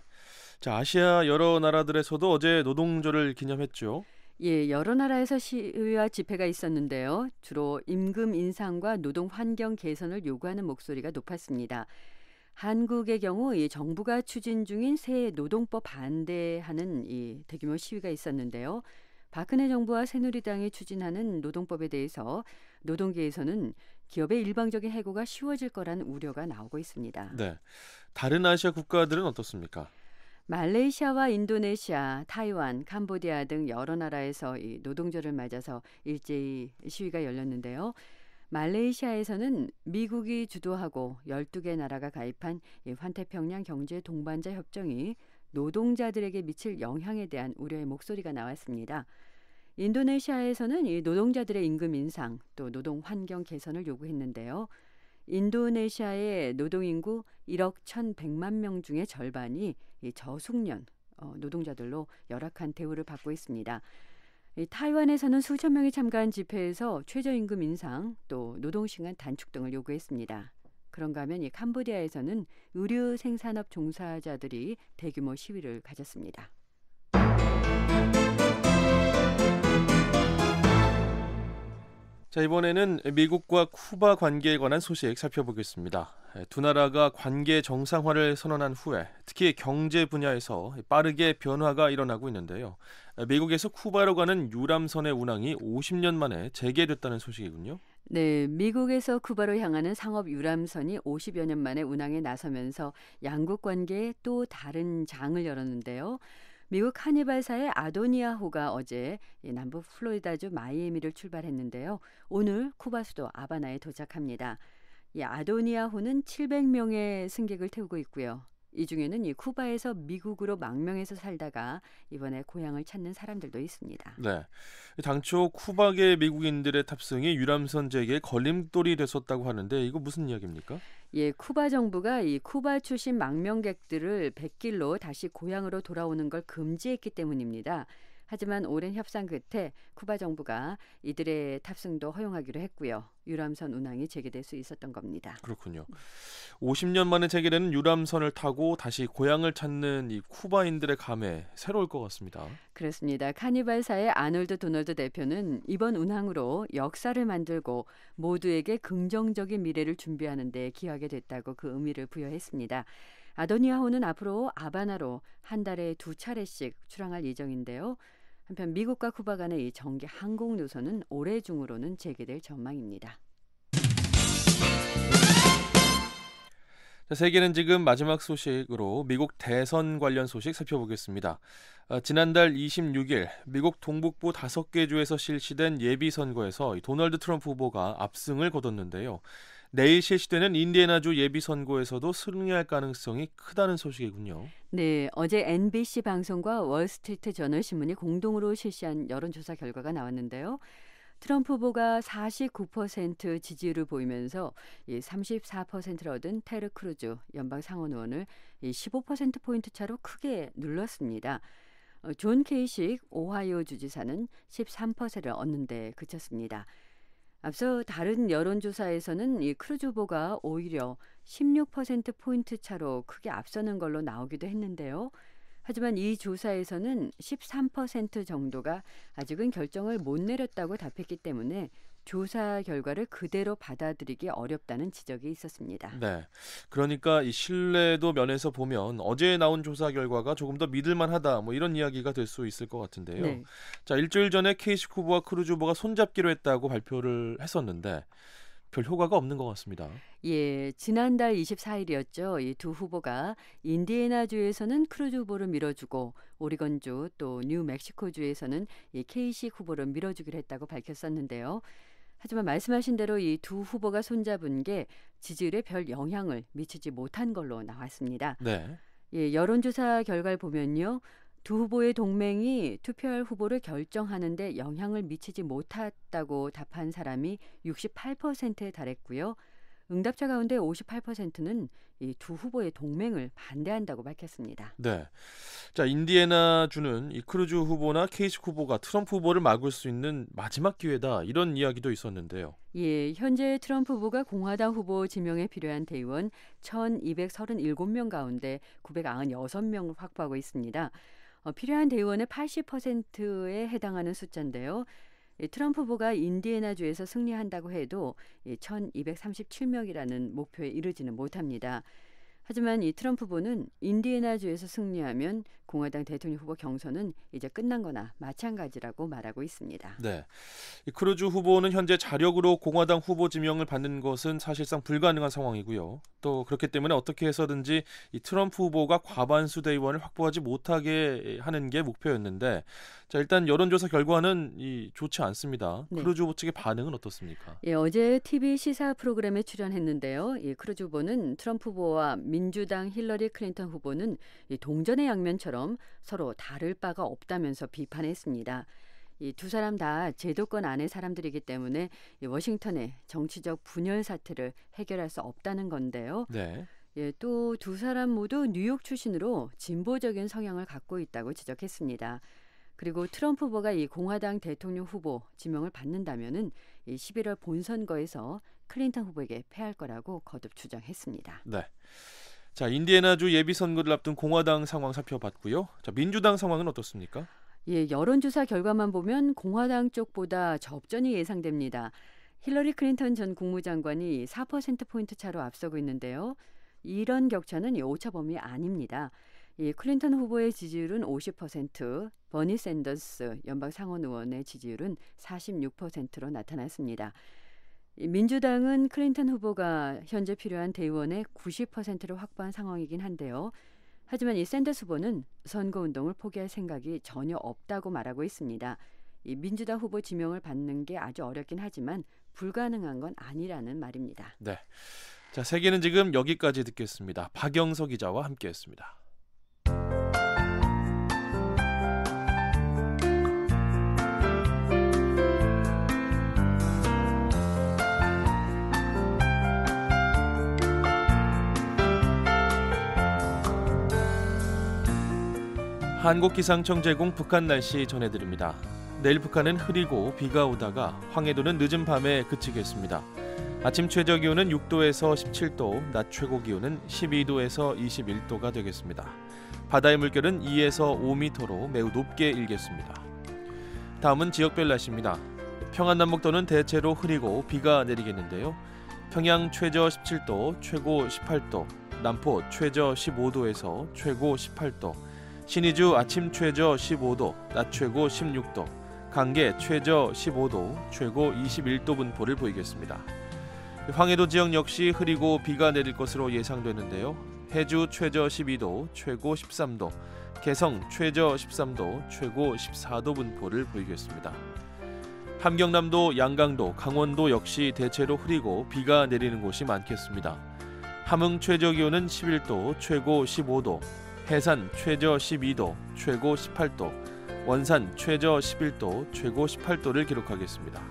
자, 아시아 여러 나라들에서도 어제 노동절을 기념했죠. 예, 여러 나라에서 시위와 집회가 있었는데요. 주로 임금 인상과 노동 환경 개선을 요구하는 목소리가 높았습니다. 한국의 경우 이 정부가 추진 중인 새 노동법 반대하는 이 대규모 시위가 있었는데요. 박근혜 정부와 새누리당이 추진하는 노동법에 대해서 노동계에서는 기업의 일방적인 해고가 쉬워질 거란 우려가 나오고 있습니다. 네. 다른 아시아 국가들은 어떻습니까? 말레이시아와 인도네시아, 타이완, 캄보디아 등 여러 나라에서 이 노동절을 맞아서 일제히 시위가 열렸는데요. 말레이시아에서는 미국이 주도하고 12개 나라가 가입한 환태평양 경제 동반자 협정이 노동자들에게 미칠 영향에 대한 우려의 목소리가 나왔습니다. 인도네시아에서는 이 노동자들의 임금 인상 또 노동 환경 개선을 요구했는데요. 인도네시아의 노동인구 1억 1,100만 명 중에 절반이 이 저숙련 어, 노동자들로 열악한 대우를 받고 있습니다. 이 타이완에서는 수천 명이 참가한 집회에서 최저임금 인상 또 노동시간 단축 등을 요구했습니다. 그런가 하면 이 캄보디아에서는 의류 생산업 종사자들이 대규모 시위를 가졌습니다. 자, 이번에는 미국과 쿠바 관계에 관한 소식 살펴보겠습니다. 두 나라가 관계 정상화를 선언한 후에 특히 경제 분야에서 빠르게 변화가 일어나고 있는데요. 미국에서 쿠바로 가는 유람선의 운항이 50년 만에 재개됐다는 소식이군요. 네, 미국에서 쿠바로 향하는 상업 유람선이 50여 년 만에 운항에 나서면서 양국 관계에 또 다른 장을 열었는데요. 미국 카니발사의 아도니아호가 어제 남부 플로리다주 마이애미를 출발했는데요. 오늘 쿠바 수도 아바나에 도착합니다. 이 아도니아호는 700명의 승객을 태우고 있고요. 이 중에는 이 쿠바에서 미국으로 망명해서 살다가 이번에 고향을 찾는 사람들도 있습니다. 네. 당초 쿠바계 미국인들의 탑승이 유람선제게 걸림돌이 됐었다고 하는데 이거 무슨 이야기입니까? 예, 쿠바 정부가 이 쿠바 출신 망명객들을 백길로 다시 고향으로 돌아오는 걸 금지했기 때문입니다. 하지만 오랜 협상 끝에 쿠바 정부가 이들의 탑승도 허용하기로 했고요. 유람선 운항이 재개될 수 있었던 겁니다. 그렇군요. 50년 만에 재개되는 유람선을 타고 다시 고향을 찾는 이 쿠바인들의 감회 새로울 것 같습니다. 그렇습니다. 카니발사의 아놀드 도널드 대표는 이번 운항으로 역사를 만들고 모두에게 긍정적인 미래를 준비하는 데 기여하게 됐다고 그 의미를 부여했습니다. 아도니아호는 앞으로 아바나로 한 달에 두 차례씩 출항할 예정인데요. 한편 미국과 쿠바 간의 이 정기 항공 노선은 올해 중으로는 재개될 전망입니다. 세계는 지금 마지막 소식으로 미국 대선 관련 소식 살펴보겠습니다. 어, 지난달 26일 미국 동북부 다섯 개 주에서 실시된 예비 선거에서 도널드 트럼프 후보가 압승을 거뒀는데요. 내일 실시되는 인디애나주 예비선거에서도 승리할 가능성이 크다는 소식이군요. 네, 어제 NBC 방송과 월스트리트 저널 신문이 공동으로 실시한 여론조사 결과가 나왔는데요. 트럼프 후보가 49% 지지율을 보이면서 34%를 얻은 테르 크루즈 연방 상원 의원을 15% 포인트 차로 크게 눌렀습니다. 어, 존 케이식 오하이오 주지사는 13%를 얻는 데 그쳤습니다. 앞서 다른 여론조사에서는 이 크루즈보가 오히려 16%포인트 차로 크게 앞서는 걸로 나오기도 했는데요. 하지만 이 조사에서는 13% 정도가 아직은 결정을 못 내렸다고 답했기 때문에 조사 결과를 그대로 받아들이기 어렵다는 지적이 있었습니다. 네. 그러니까 이 신뢰도 면에서 보면 어제 나온 조사 결과가 조금 더 믿을만하다 뭐 이런 이야기가 될 수 있을 것 같은데요. 네. 자 일주일 전에 케이시 쿠브와 크루즈 오버가 손잡기로 했다고 발표를 했었는데 별 효과가 없는 것 같습니다. 예, 지난달 24일이었죠. 이 두 후보가 인디애나주에서는 크루즈 후보를 밀어주고 오리건주 또 뉴멕시코주에서는 케이시 후보를 밀어주기로 했다고 밝혔었는데요. 하지만 말씀하신 대로 이 두 후보가 손잡은 게 지지율에 별 영향을 미치지 못한 걸로 나왔습니다. 네. 예, 여론조사 결과를 보면요. 두 후보의 동맹이 투표할 후보를 결정하는데 영향을 미치지 못했다고 답한 사람이 68%에 달했고요. 응답자 가운데 58%는 이 두 후보의 동맹을 반대한다고 밝혔습니다. 네. 자, 인디애나주는 이 크루즈 후보나 케이식 후보가 트럼프 후보를 막을 수 있는 마지막 기회다. 이런 이야기도 있었는데요. 예, 현재 트럼프 후보가 공화당 후보 지명에 필요한 대의원 1,237명 가운데 996명을 확보하고 있습니다. 어, 필요한 대의원의 80%에 해당하는 숫자인데요. 예, 트럼프 후보가 인디애나주에서 승리한다고 해도 1237명이라는 목표에 이르지는 못합니다. 하지만 이 트럼프 보는 인디애나주에서 승리하면 공화당 대통령 후보 경선은 이제 끝난 거나 마찬가지라고 말하고 있습니다. 네. 크루즈 후보는 현재 자력으로 공화당 후보 지명을 받는 것은 사실상 불가능한 상황이고요. 또 그렇기 때문에 어떻게 해서든지 이 트럼프 후보가 과반수 대의원을 확보하지 못하게 하는 게 목표였는데 자, 일단 여론조사 결과는 이 좋지 않습니다. 네. 크루즈 후보 측의 반응은 어떻습니까? 예, 어제 TV 시사 프로그램에 출연했는데요. 이 크루즈 후보는 트럼프 후보와 민 민주당 힐러리 클린턴 후보는 이 동전의 양면처럼 서로 다를 바가 없다면서 비판했습니다. 이 두 사람 다 제도권 안의 사람들이기 때문에 이 워싱턴의 정치적 분열 사태를 해결할 수 없다는 건데요. 네. 예, 또 두 사람 모두 뉴욕 출신으로 진보적인 성향을 갖고 있다고 지적했습니다. 그리고 트럼프 후보가 이 공화당 대통령 후보 지명을 받는다면은 이 11월 본선거에서 클린턴 후보에게 패할 거라고 거듭 주장했습니다. 네. 자 인디애나주 예비선거를 앞둔 공화당 상황 살펴봤고요. 자 민주당 상황은 어떻습니까? 예, 여론조사 결과만 보면 공화당 쪽보다 접전이 예상됩니다. 힐러리 클린턴 전 국무장관이 4%포인트 차로 앞서고 있는데요. 이런 격차는 오차 범위 아닙니다. 이 클린턴 후보의 지지율은 50%, 버니 샌더스 연방 상원 의원의 지지율은 46%로 나타났습니다. 민주당은 클린턴 후보가 현재 필요한 대의원의 90%를 확보한 상황이긴 한데요. 하지만 이 샌더스 후보는 선거운동을 포기할 생각이 전혀 없다고 말하고 있습니다. 이 민주당 후보 지명을 받는 게 아주 어렵긴 하지만 불가능한 건 아니라는 말입니다. 네. 자, 세계는 지금 여기까지 듣겠습니다. 박영석 기자와 함께했습니다. 한국기상청 제공 북한 날씨 전해드립니다. 내일 북한은 흐리고 비가 오다가 황해도는 늦은 밤에 그치겠습니다. 아침 최저 기온은 6도에서 17도, 낮 최고 기온은 12도에서 21도가 되겠습니다. 바다의 물결은 2에서 5m로 매우 높게 일겠습니다. 다음은 지역별 날씨입니다. 평안남북도는 대체로 흐리고 비가 내리겠는데요. 평양 최저 17도, 최고 18도, 남포 최저 15도에서 최고 18도, 신의주 아침 최저 15도, 낮 최고 16도, 강계 최저 15도, 최고 21도 분포를 보이겠습니다. 황해도 지역 역시 흐리고 비가 내릴 것으로 예상되는데요. 해주 최저 12도, 최고 13도, 개성 최저 13도, 최고 14도 분포를 보이겠습니다. 함경남도, 양강도, 강원도 역시 대체로 흐리고 비가 내리는 곳이 많겠습니다. 함흥 최저 기온은 11도, 최고 15도, 해산 최저 12도, 최고 18도, 원산 최저 11도, 최고 18도를 기록하겠습니다.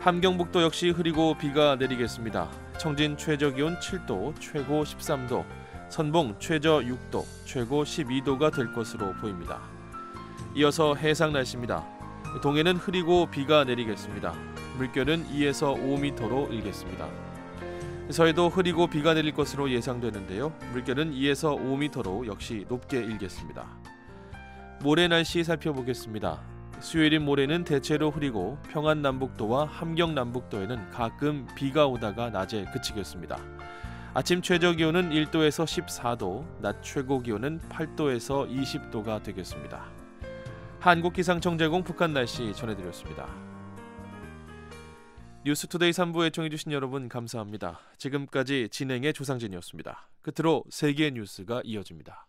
함경북도 역시 흐리고 비가 내리겠습니다. 청진 최저 기온 7도, 최고 13도, 선봉 최저 6도, 최고 12도가 될 것으로 보입니다. 이어서 해상 날씨입니다. 동해는 흐리고 비가 내리겠습니다. 물결은 2에서 5m로 일겠습니다. 서해도 흐리고 비가 내릴 것으로 예상되는데요. 물결은 2에서 5미터로 역시 높게 일겠습니다. 모레 날씨 살펴보겠습니다. 수요일인 모레는 대체로 흐리고 평안 남북도와 함경 남북도에는 가끔 비가 오다가 낮에 그치겠습니다. 아침 최저 기온은 1도에서 14도, 낮 최고 기온은 8도에서 20도가 되겠습니다. 한국기상청 제공 북한 날씨 전해드렸습니다. 뉴스투데이 3부 애청해주신 여러분 감사합니다. 지금까지 진행의 조상진이었습니다. 끝으로 세계 뉴스가 이어집니다.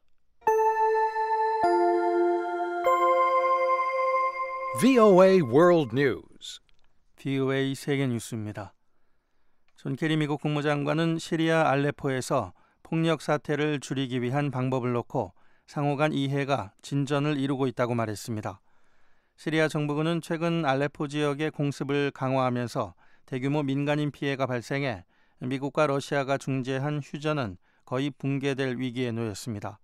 VOA World News. VOA 세계 뉴스입니다. 존 케리 미국 국무장관은 시리아 알레포에서 폭력 사태를 줄이기 위한 방법을 놓고 상호간 이해가 진전을 이루고 있다고 말했습니다. 시리아 정부군은 최근 알레포 지역의 공습을 강화하면서 대규모 민간인 피해가 발생해 미국과 러시아가 중재한 휴전은 거의 붕괴될 위기에 놓였습니다.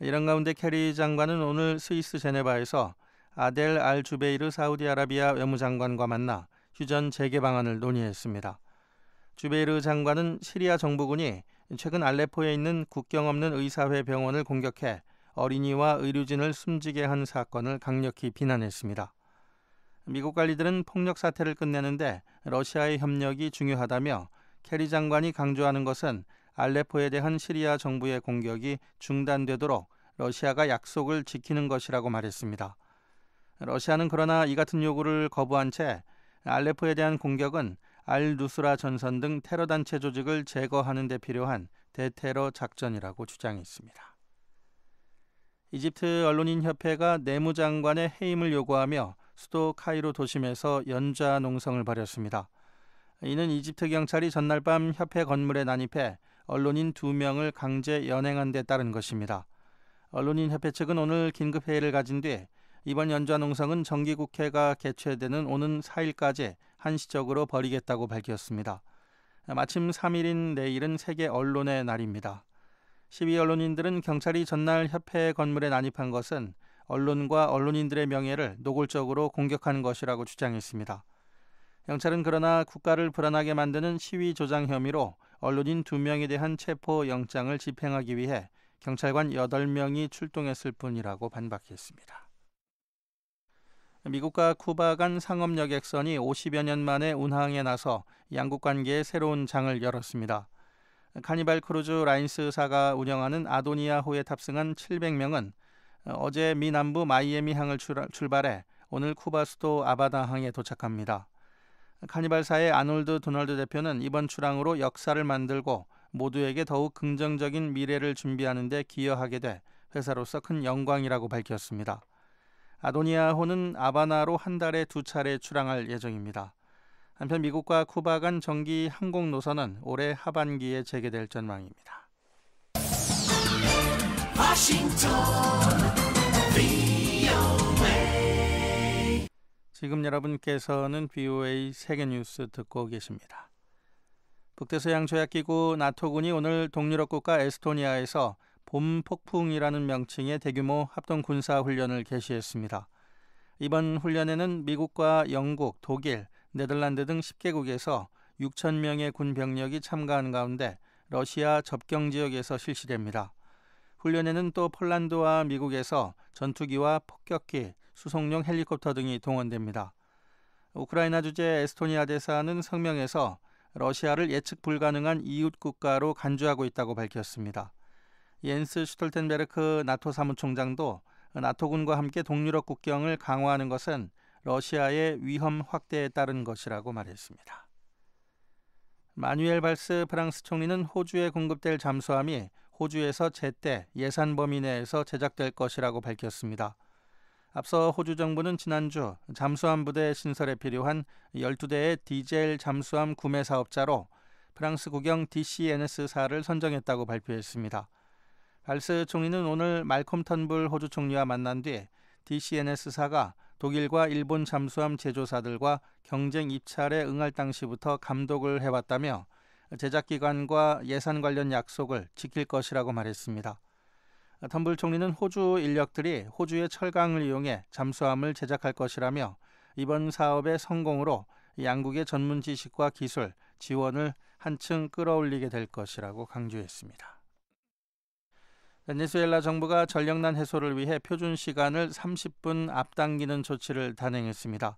이런 가운데 캐리 장관은 오늘 스위스 제네바에서 아델 알 주베이르 사우디아라비아 외무장관과 만나 휴전 재개 방안을 논의했습니다. 주베이르 장관은 시리아 정부군이 최근 알레포에 있는 국경 없는 의사회 병원을 공격해 어린이와 의료진을 숨지게 한 사건을 강력히 비난했습니다. 미국 관리들은 폭력 사태를 끝내는데 러시아의 협력이 중요하다며 캐리 장관이 강조하는 것은 알레포에 대한 시리아 정부의 공격이 중단되도록 러시아가 약속을 지키는 것이라고 말했습니다. 러시아는 그러나 이 같은 요구를 거부한 채 알레포에 대한 공격은 알 누스라 전선 등 테러 단체 조직을 제거하는 데 필요한 대테러 작전이라고 주장했습니다. 이집트 언론인 협회가 내무장관의 해임을 요구하며 수도 카이로 도심에서 연좌 농성을 벌였습니다. 이는 이집트 경찰이 전날 밤 협회 건물에 난입해 언론인 두 명을 강제 연행한 데 따른 것입니다. 언론인 협회 측은 오늘 긴급 회의를 가진 뒤 이번 연좌 농성은 정기 국회가 개최되는 오는 4일까지 한시적으로 벌이겠다고 밝혔습니다. 마침 3일인 내일은 세계 언론의 날입니다. 시위 언론인들은 경찰이 전날 협회 건물에 난입한 것은 언론과 언론인들의 명예를 노골적으로 공격한 것이라고 주장했습니다. 경찰은 그러나 국가를 불안하게 만드는 시위 조장 혐의로 언론인 2명에 대한 체포 영장을 집행하기 위해 경찰관 8명이 출동했을 뿐이라고 반박했습니다. 미국과 쿠바 간 상업 여객선이 50여 년 만에 운항에 나서 양국 관계에 새로운 장을 열었습니다. 카니발 크루즈 라인스사가 운영하는 아도니아호에 탑승한 700명은 어, 어제 미 남부 마이애미 항을 출발해 오늘 쿠바 수도 아바다 항에 도착합니다. 카니발사의 아놀드 도널드 대표는 이번 출항으로 역사를 만들고 모두에게 더욱 긍정적인 미래를 준비하는 데 기여하게 돼 회사로서 큰 영광이라고 밝혔습니다. 아도니아호는 아바나로 한 달에 두 차례 출항할 예정입니다. 한편 미국과 쿠바 간 정기 항공 노선은 올해 하반기에 재개될 전망입니다. 지금 여러분께서는 BOA 세계 뉴스 듣고 계십니다. 북대서양 조약기구 나토군이 오늘 동유럽 국가 에스토니아에서 봄 폭풍이라는 명칭의 대규모 합동 군사 훈련을 개시했습니다. 이번 훈련에는 미국과 영국, 독일, 네덜란드 등 10개국에서 6천 명의 군 병력이 참가한 가운데 러시아 접경 지역에서 실시됩니다. 훈련에는 또 폴란드와 미국에서 전투기와 폭격기, 수송용 헬리콥터 등이 동원됩니다. 우크라이나 주재 에스토니아 대사는 성명에서 러시아를 예측 불가능한 이웃 국가로 간주하고 있다고 밝혔습니다. 옌스 슈톨텐베르크 나토 사무총장도 나토군과 함께 동유럽 국경을 강화하는 것은 러시아의 위험 확대에 따른 것이라고 말했습니다. 마뉴엘 발스 프랑스 총리는 호주에 공급될 잠수함이 호주에서 제때 예산 범위 내에서 제작될 것이라고 밝혔습니다. 앞서 호주 정부는 지난주 잠수함 부대 신설에 필요한 12대의 디젤 잠수함 구매 사업자로 프랑스 국영 DCNS4를 선정했다고 발표했습니다. 발스 총리는 오늘 말콤 턴블 호주 총리와 만난 뒤 DCNS4가 독일과 일본 잠수함 제조사들과 경쟁 입찰에 응할 당시부터 감독을 해왔다며 제작기관과 예산 관련 약속을 지킬 것이라고 말했습니다. 텀블 총리는 호주 인력들이 호주의 철강을 이용해 잠수함을 제작할 것이라며 이번 사업의 성공으로 양국의 전문 지식과 기술, 지원을 한층 끌어올리게 될 것이라고 강조했습니다. 베네수엘라 정부가 전력난 해소를 위해 표준 시간을 30분 앞당기는 조치를 단행했습니다.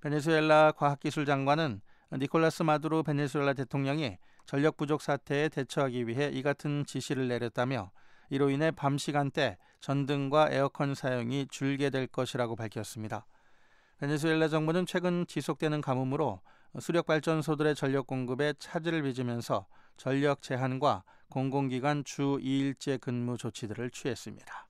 베네수엘라 과학기술 장관은 니콜라스 마두로 베네수엘라 대통령이 전력 부족 사태에 대처하기 위해 이 같은 지시를 내렸다며 이로 인해 밤 시간대 전등과 에어컨 사용이 줄게 될 것이라고 밝혔습니다. 베네수엘라 정부는 최근 지속되는 가뭄으로 수력 발전소들의 전력 공급에 차질을 빚으면서 전력 제한과 공공기관 주 2일제 근무 조치들을 취했습니다.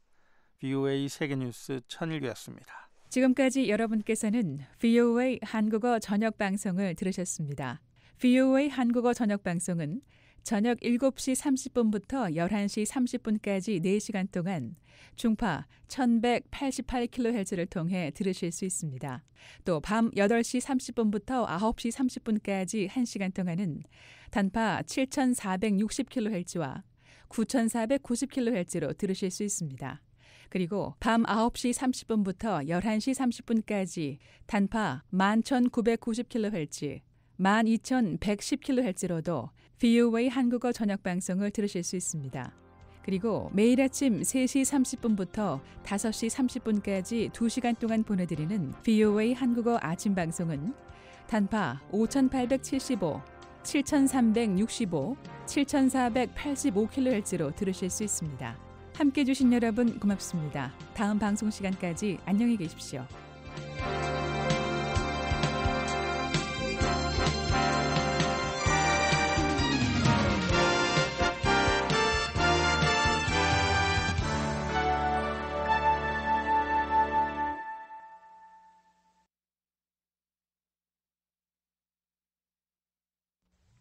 VOA 세계뉴스 천일규였습니다. 지금까지 여러분께서는 VOA 한국어 저녁 방송을 들으셨습니다. VOA 한국어 저녁 방송은 저녁 7시 30분부터 11시 30분까지 4시간 동안 중파 1188kHz를 통해 들으실 수 있습니다. 또 밤 8시 30분부터 9시 30분까지 1시간 동안은 단파 7460kHz와 9490kHz로 들으실 수 있습니다. 그리고 밤 9시 30분부터 11시 30분까지 단파 11990kHz, 12110kHz로도 VOA 한국어 저녁 방송을 들으실 수 있습니다. 그리고 매일 아침 3시 30분부터 5시 30분까지 2시간 동안 보내드리는 VOA 한국어 아침 방송은 단파 5875, 7365, 7485kHz로 들으실 수 있습니다. 함께 해주신 여러분 고맙습니다. 다음 방송 시간까지 안녕히 계십시오.